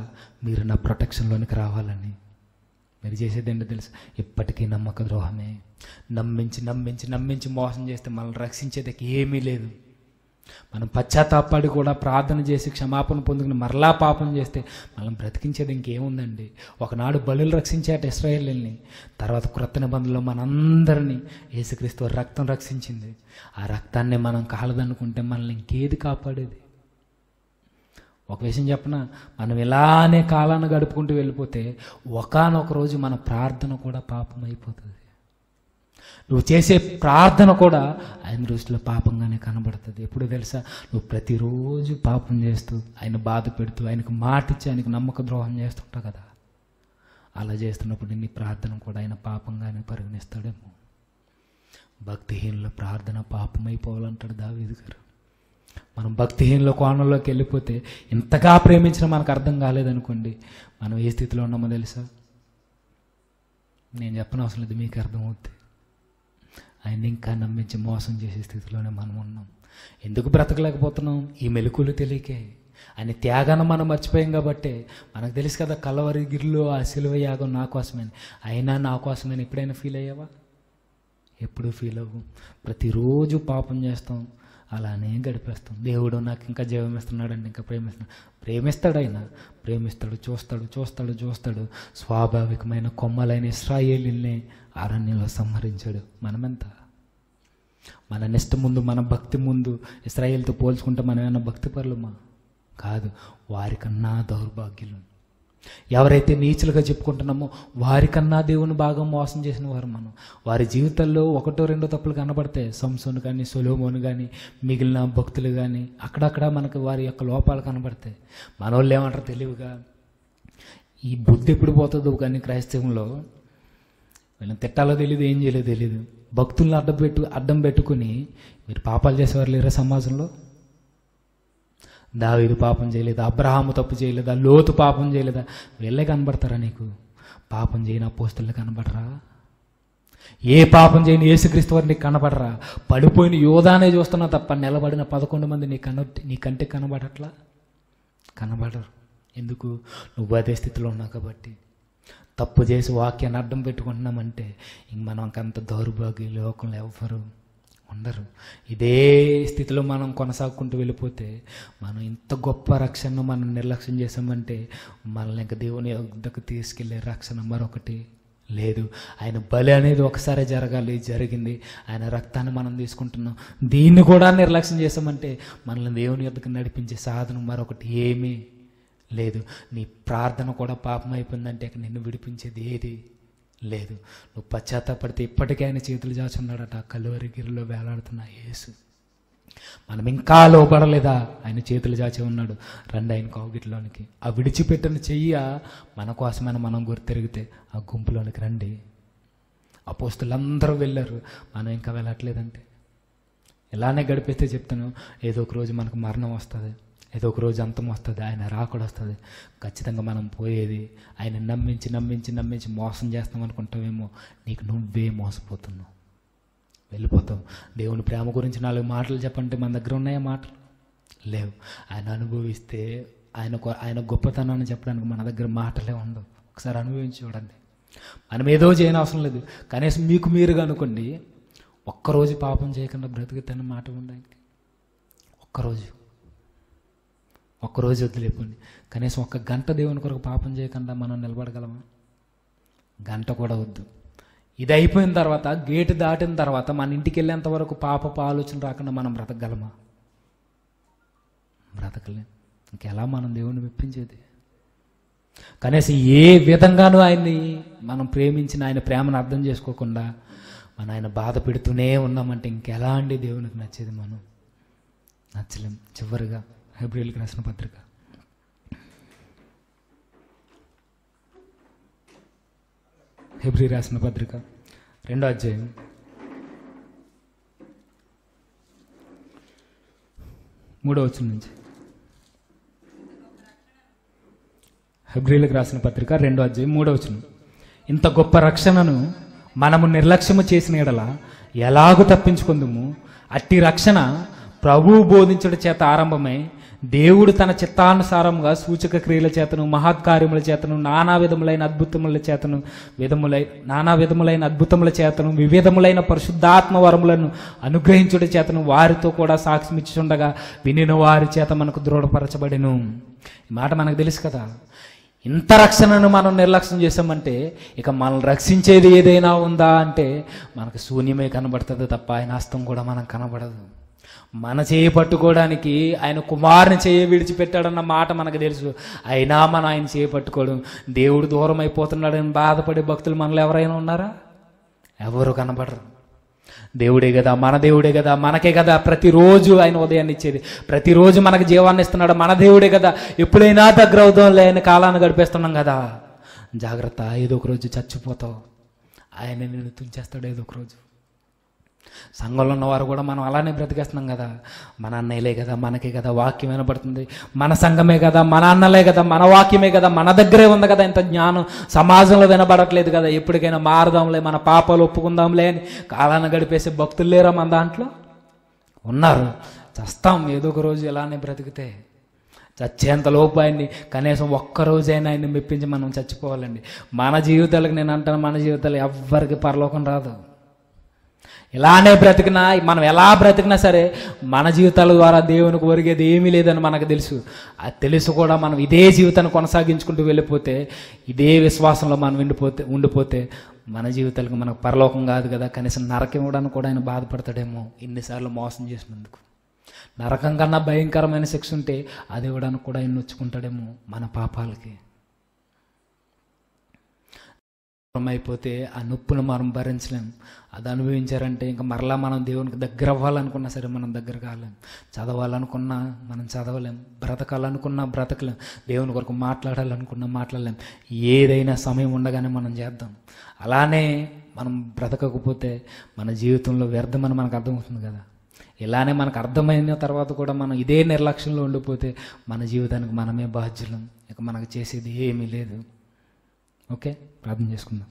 మీరు నా ప్రొటెక్షన్లోనికి రావాలని మీరు చేసేది ఏంటో తెలుసు ఇప్పటికీ నమ్మక ద్రోహమే నమ్మించి నమ్మించి నమ్మించి మోసం చేస్తే మనల్ని రక్షించేదకి ఏమీ లేదు మనం పశ్చాత్తాపడి కూడా ప్రార్థన చేసి క్షమాపణ పొందుకుని మరలా పాపం చేస్తే మనం బ్రతికించేది ఇంకేముందండి ఒకనాడు బలులు రక్షించాట ఇస్రాయేల్ని తర్వాత క్రొత్త నిబంధనలో మనందరినీ యేసుక్రీస్తు రక్తం రక్షించింది ఆ రక్తాన్ని మనం కాలదనుకుంటే మనల్ని ఇంకేది కాపాడేది ఒక విషయం చెప్పిన మనం ఇలానే కాలాన్ని గడుపుకుంటూ వెళ్ళిపోతే ఒకనొక రోజు మన ప్రార్థన కూడా పాపం అయిపోతుంది నువ్వు చేసే ప్రార్థన కూడా ఆయన దృష్టిలో పాపంగానే కనబడుతుంది ఎప్పుడు తెలుసా నువ్వు ప్రతిరోజు పాపం చేస్తూ ఆయన బాధ పెడుతూ ఆయనకు మాటిచ్చి ఆయనకు నమ్మక ద్రోహం చేస్తుంటావు కదా అలా చేస్తున్నప్పుడు నీ ప్రార్థన కూడా ఆయన పాపంగానే పరిగణిస్తాడేమో భక్తిహీనుల ప్రార్థన పాపమైపోవాలంటాడు దావేది గారు మనం భక్తిహీనుల కోణంలోకి వెళ్ళిపోతే ఇంతగా ప్రేమించిన మనకు అర్థం కాలేదనుకోండి మనం ఏ స్థితిలో ఉన్నామో తెలుసా నేను చెప్పనవసరం లేదు మీకు అర్థమవుతుంది ఆయన ఇంకా నమ్మించి మోసం చేసే స్థితిలోనే మనం ఉన్నాం ఎందుకు బ్రతకలేకపోతున్నాం ఈ మెలకులు తెలియకే ఆయన త్యాగాన్ని మనం మర్చిపోయాం కాబట్టి మనకు తెలుసు కదా కలవరి గిరిలో ఆ సిలువ యాగం నా కోసమే అయినా నా కోసమే ఎప్పుడైనా ఫీల్ అయ్యావా ఎప్పుడూ ఫీల్ అవ్వు ప్రతిరోజు పాపం చేస్తాం అలానే గడిపేస్తాం దేవుడు నాకు ఇంకా జీవమిస్తున్నాడండి ఇంకా ప్రేమిస్తున్నాడు ప్రేమిస్తాడు ఆయన ప్రేమిస్తాడు చూస్తాడు చూస్తాడు చూస్తాడు స్వాభావికమైన కొమ్మలైన ఇస్రాయేలీల్ని అరణ్యంలో సంహరించాడు మనమెంత మన నిష్ట ముందు మన భక్తి ముందు ఇస్రాయేల్తో పోల్చుకుంటే మనమేమన్నా భక్తి పరులమా కాదు వారికన్నా దౌర్భాగ్యులు ఎవరైతే నీచులుగా చెప్పుకుంటున్నామో వారికన్నా దేవుని బాగా మోసం చేసిన వారు మనం వారి జీవితాల్లో ఒకటో రెండో తప్పులు కనబడతాయి సంసోను కానీ సొలోమోన్ కానీ మిగిలిన భక్తులు కానీ అక్కడక్కడ మనకు వారి యొక్క లోపాలు కనబడతాయి మన వాళ్ళు ఏమంటారు తెలివిగా ఈ బుద్ధి ఎప్పుడు పోతుందో కానీ క్రైస్తవంలో వీళ్ళని తిట్టాలో తెలియదు ఏం చేయలేదు తెలియదు భక్తులను అడ్డం పెట్టు అడ్డం పెట్టుకుని మీరు పాపాలు చేసేవారు లేరా సమాజంలో దావీదు పాపం చేయలేదా అబ్రహాము తప్పు చేయలేదా లోతు పాపం చేయలేదా వీళ్ళే కనబడతారా నీకు పాపం చేయని అపోస్తులు కనబడరా ఏ పాపం చేయని యేసుక్రీస్తు వారు నీకు కనబడరా పడిపోయిన యోధానే చూస్తున్నా తప్ప నిలబడిన పదకొండు మంది నీ కన నీ కంటే కనబడట్లా కనబడరు ఎందుకు నువ్వు అదే స్థితిలో ఉన్నావు కాబట్టి తప్పు చేసి వాక్యాన్ని అడ్డం పెట్టుకుంటున్నామంటే ఇంక మనం అంత దౌర్భాగ్య లోకంలో ఎవ్వరు ఉండరు ఇదే స్థితిలో మనం కొనసాగుకుంటూ వెళ్ళిపోతే మనం ఇంత గొప్ప రక్షణను మనం నిర్లక్ష్యం చేసామంటే మనల్ని ఇంకా దేవుని దగ్గర తీసుకెళ్లే రక్షణ మరొకటి లేదు ఆయన బలి అనేది ఒకసారి జరగాలి జరిగింది ఆయన రక్తాన్ని మనం తీసుకుంటున్నాం దీన్ని కూడా నిర్లక్ష్యం చేసామంటే మనల్ని దేవుని యొద్దకు నడిపించే సాధనం మరొకటి ఏమీ లేదు నీ ప్రార్థన కూడా పాపం అయిపోయిందంటే నిన్ను విడిపించేది ఏది లేదు నువ్వు పశ్చాత్తాపడితే ఇప్పటికే ఆయన చేతులు చాచున్నాడట గిరిలో వేలాడుతున్న యేసు మనం ఇంకా లోపడలేదా ఆయన చేతులు చాచి ఉన్నాడు రండి ఆయన కౌగిట్లోనికి ఆ విడిచిపెట్టిన చెయ్య మన కోసమైన మనం గుర్తిరిగితే ఆ గుంపులోనికి రండి ఆ పోస్తులందరూ వెళ్ళారు మనం ఇంకా వెళ్ళట్లేదంటే ఇలానే గడిపిస్తే చెప్తాను ఏదో ఒక రోజు మనకు మరణం వస్తుంది ఏదో ఒక రోజు అంతం వస్తుంది ఆయన రాకుండా వస్తుంది ఖచ్చితంగా మనం పోయేది ఆయన నమ్మించి నమ్మించి నమ్మించి మోసం చేస్తాం అనుకుంటామేమో నీకు నువ్వే మోసపోతున్నావు వెళ్ళిపోతాం దేవుని ప్రేమ గురించి నాలుగు మాటలు చెప్పంటే మన దగ్గర ఉన్నాయా మాటలు లేవు ఆయన అనుభవిస్తే ఆయన ఆయన గొప్పతనాన్ని చెప్పడానికి మన దగ్గర మాటలే ఉండవు ఒకసారి అనుభవించి చూడండి మనం ఏదో చేయని అవసరం లేదు కనీసం మీకు మీరుగా అనుకోండి ఒక్కరోజు పాపం చేయకుండా బ్రతుకుతాను మాట ఉండడానికి ఒక్కరోజు ఒక్కరోజు వదిలేపోండి కనీసం ఒక్క గంట దేవుని కొరకు పాపం చేయకుండా మనం నిలబడగలమా గంట కూడా వద్దు ఇది అయిపోయిన తర్వాత గేటు దాటిన తర్వాత మన ఇంటికి వెళ్ళేంత వరకు పాపపు ఆలోచన రాకుండా మనం బ్రతకగలమా బ్రతకలేం ఇంకెలా మనం దేవుని మెప్పించేది కనీసం ఏ విధంగానూ ఆయన్ని మనం ప్రేమించిన ఆయన ప్రేమను అర్థం చేసుకోకుండా మన ఆయన బాధ పెడుతూనే ఉన్నామంటే ఇంకెలా అండి దేవునికి నచ్చేది మనం నచ్చలేం చివరిగా హెబ్రిల్కి రాసిన పత్రిక హెబ్రి రాసిన పత్రిక రెండో అధ్యాయం మూడో వచ్చిన నుంచి హెబ్రిలకు రాసిన పత్రిక రెండో అధ్యాయం మూడో వచ్చిన ఇంత గొప్ప రక్షణను మనము నిర్లక్ష్యము చేసిన ఎడల ఎలాగూ తప్పించుకుందుము అట్టి రక్షణ ప్రభువు బోధించడం చేత ఆరంభమై దేవుడు తన చిత్తానుసారంగా సూచక క్రియల చేతను మహత్కార్యముల చేతను నానా విధములైన అద్భుతముల చేతను విధములై నానా విధములైన అద్భుతముల చేతను వివిధములైన పరిశుద్ధాత్మ వరములను అనుగ్రహించుట చేతను వారితో కూడా సాక్ష్యమిచ్చుండగా వినిన వారి చేత మనకు దృఢపరచబడిను ఈ మాట మనకు తెలుసు కదా ఇంత రక్షణను మనం నిర్లక్ష్యం చేసామంటే ఇక మనల్ని రక్షించేది ఏదైనా ఉందా అంటే మనకు శూన్యమే కనబడుతుంది తప్ప ఆయన హస్తం కూడా మనం కనబడదు మన చేయి పట్టుకోవడానికి ఆయన కుమారుని చేయి విడిచిపెట్టాడన్న మాట మనకు తెలుసు అయినా మన ఆయన చేయి పట్టుకోవడం దేవుడు దూరం అయిపోతున్నాడని బాధపడే భక్తులు మనలో ఎవరైనా ఉన్నారా ఎవరు కనబడరు దేవుడే కదా మన దేవుడే కదా మనకే కదా ప్రతిరోజు ఆయన ఉదయాన్ని ఇచ్చేది ప్రతిరోజు మనకు జీవాన్ని ఇస్తున్నాడు మన దేవుడే కదా ఎప్పుడైనా దగ్గర అవుతాం లేని కాలాన్ని గడిపేస్తున్నాం కదా జాగ్రత్త ఏదో ఒక రోజు చచ్చిపోతావు ఆయన నేను తుంచేస్తాడు ఏదో ఒక రోజు సంఘంలో ఉన్నవారు కూడా మనం అలానే బ్రతికేస్తున్నాం కదా మన అన్నయ్యలే కదా మనకే కదా వాక్యం వినబడుతుంది మన సంఘమే కదా మన అన్నలే కదా మన వాక్యమే కదా మన దగ్గరే ఉంది కదా ఇంత జ్ఞానం సమాజంలో వినబడట్లేదు కదా ఎప్పటికైనా మారదాంలే మన పాపాలు ఒప్పుకుందాంలే అని కాలాన్ని గడిపేసే భక్తులు లేరా మన దాంట్లో ఉన్నారు చస్తాం ఏదో ఒక రోజు ఇలానే బ్రతికితే లోపు ఆయన్ని కనీసం ఒక్కరోజైనా ఆయన్ని మెప్పించి మనం చచ్చిపోవాలండి మన జీవితాలకు నేను అంటాను మన జీవితాలు ఎవ్వరికి పరలోకం రాదు ఇలానే బ్రతికినా మనం ఎలా బ్రతికినా సరే మన జీవితాల ద్వారా దేవునికి ఒరిగేది ఏమీ లేదని మనకు తెలుసు ఆ తెలుసు కూడా మనం ఇదే జీవితాన్ని కొనసాగించుకుంటూ వెళ్ళిపోతే ఇదే విశ్వాసంలో మనం ఉండిపోతే ఉండిపోతే మన జీవితాలకు మనకు పరలోకం కాదు కదా కనీసం నరకం ఇవ్వడానికి కూడా ఆయన బాధపడతాడేమో ఇన్నిసార్లు మోసం చేసినందుకు నరకం కన్నా భయంకరమైన శిక్ష ఉంటే అది ఇవ్వడానికి కూడా ఆయన నొచ్చుకుంటాడేమో మన పాపాలకి అయిపోతే ఆ నొప్పును మనం భరించలేము అది అనుభవించారంటే ఇంకా మరలా మనం దేవునికి దగ్గర అవ్వాలనుకున్నా సరే మనం దగ్గర కాలేము చదవాలనుకున్నా మనం చదవలేము బ్రతకాలనుకున్నా బ్రతకలేం దేవుని కొరకు మాట్లాడాలనుకున్నా మాట్లాడలేం ఏదైనా సమయం ఉండగానే మనం చేద్దాం అలానే మనం బ్రతకకపోతే మన జీవితంలో వ్యర్థం అని మనకు అర్థమవుతుంది కదా ఇలానే మనకు అర్థమైన తర్వాత కూడా మనం ఇదే నిర్లక్ష్యంలో ఉండిపోతే మన జీవితానికి మనమే బాధ్యులం ఇక మనకు చేసేది ఏమీ లేదు ఓకే ప్రార్థన చేసుకుందాం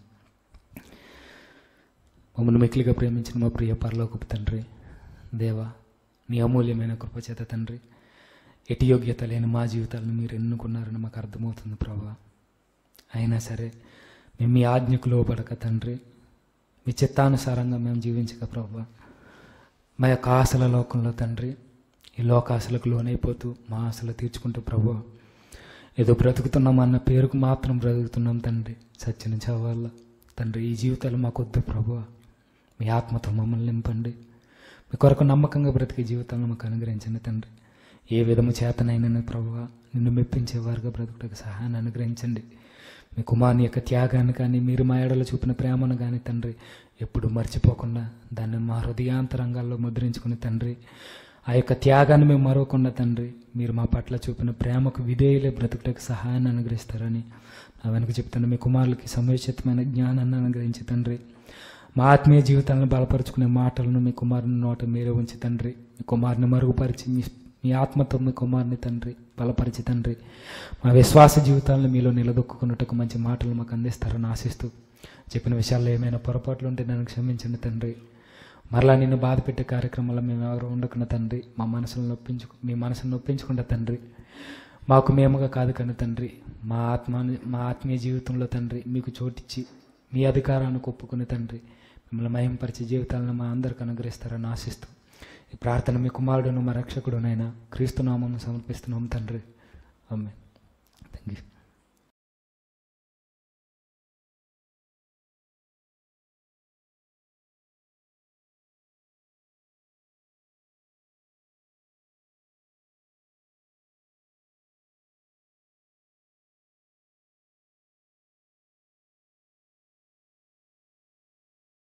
మమ్మల్ని మెక్కిలిగా ప్రేమించిన మా ప్రియ పరలోకపు తండ్రి దేవ మీ అమూల్యమైన కృపచేత తండ్రి ఎటు యోగ్యత లేని మా జీవితాలను మీరు ఎన్నుకున్నారని మాకు అర్థమవుతుంది ప్రభా అయినా సరే మేము మీ ఆజ్ఞకు లోపడక తండ్రి మీ చిత్తానుసారంగా మేము జీవించక ప్రభా మా యొక్క ఆశల లోకంలో తండ్రి ఈ లోకాశలకు లోనైపోతూ మా ఆశలు తీర్చుకుంటూ ప్రభు ఏదో బ్రతుకుతున్నాం అన్న పేరుకు మాత్రం బ్రతుకుతున్నాం తండ్రి సత్యం చావాల తండ్రి ఈ జీవితాలు మాకొద్దు ప్రభు మీ ఆత్మతో మమ్మల్ని నింపండి మీ కొరకు నమ్మకంగా బ్రతికే జీవితాలను మాకు అనుగ్రహించండి తండ్రి ఏ విధము చేతనైనా ప్రభువ నిన్ను మెప్పించేవారుగా బ్రతుకుటకు సహాయాన్ని అనుగ్రహించండి మీ కుమారుని యొక్క త్యాగాన్ని కానీ మీరు మా ఏడలో చూపిన ప్రేమను కానీ తండ్రి ఎప్పుడు మర్చిపోకుండా దాన్ని మా హృదయాంతరంగాల్లో ముద్రించుకుని తండ్రి ఆ యొక్క త్యాగాన్ని మేము మరవకుండా తండ్రి మీరు మా పట్ల చూపిన ప్రేమకు విధేయులే బ్రతుకుటకు సహాయాన్ని అనుగ్రహిస్తారని నా వెనక చెప్తున్న మీ కుమారులకి సముచితమైన జ్ఞానాన్ని అనుగ్రహించి తండ్రి మా ఆత్మీయ జీవితాలను బలపరుచుకునే మాటలను మీ కుమారుని నోట మీరే ఉంచి తండ్రి మీ కుమారుని మరుగుపరిచి మీ మీ ఆత్మతో మీ కుమారుని తండ్రి బలపరిచి తండ్రి మా విశ్వాస జీవితాలను మీలో నిలదొక్కున్నట్టుకు మంచి మాటలు మాకు అందిస్తారని ఆశిస్తూ చెప్పిన విషయాల్లో ఏమైనా పొరపాట్లు ఉంటే నన్ను క్షమించండి తండ్రి మరలా నిన్ను బాధ పెట్టే కార్యక్రమాల్లో మేము ఎవరు ఉండకున్న తండ్రి మా మనసును నొప్పించు మీ మనసును నొప్పించకుండా తండ్రి మాకు మేముగా కాదు కను తండ్రి మా ఆత్మ మా ఆత్మీయ జీవితంలో తండ్రి మీకు చోటిచ్చి మీ అధికారాన్ని ఒప్పుకుని తండ్రి మిమ్మల్ని మహింపరిచే జీవితాలను మా అందరికి అనుగ్రహిస్తారని ఆశిస్తూ ఈ ప్రార్థన మీ కుమారుడును మా రక్షకుడునైనా క్రీస్తునామం సమర్పిస్తున్నాం తండ్రి అమ్మే థ్యాంక్ యూ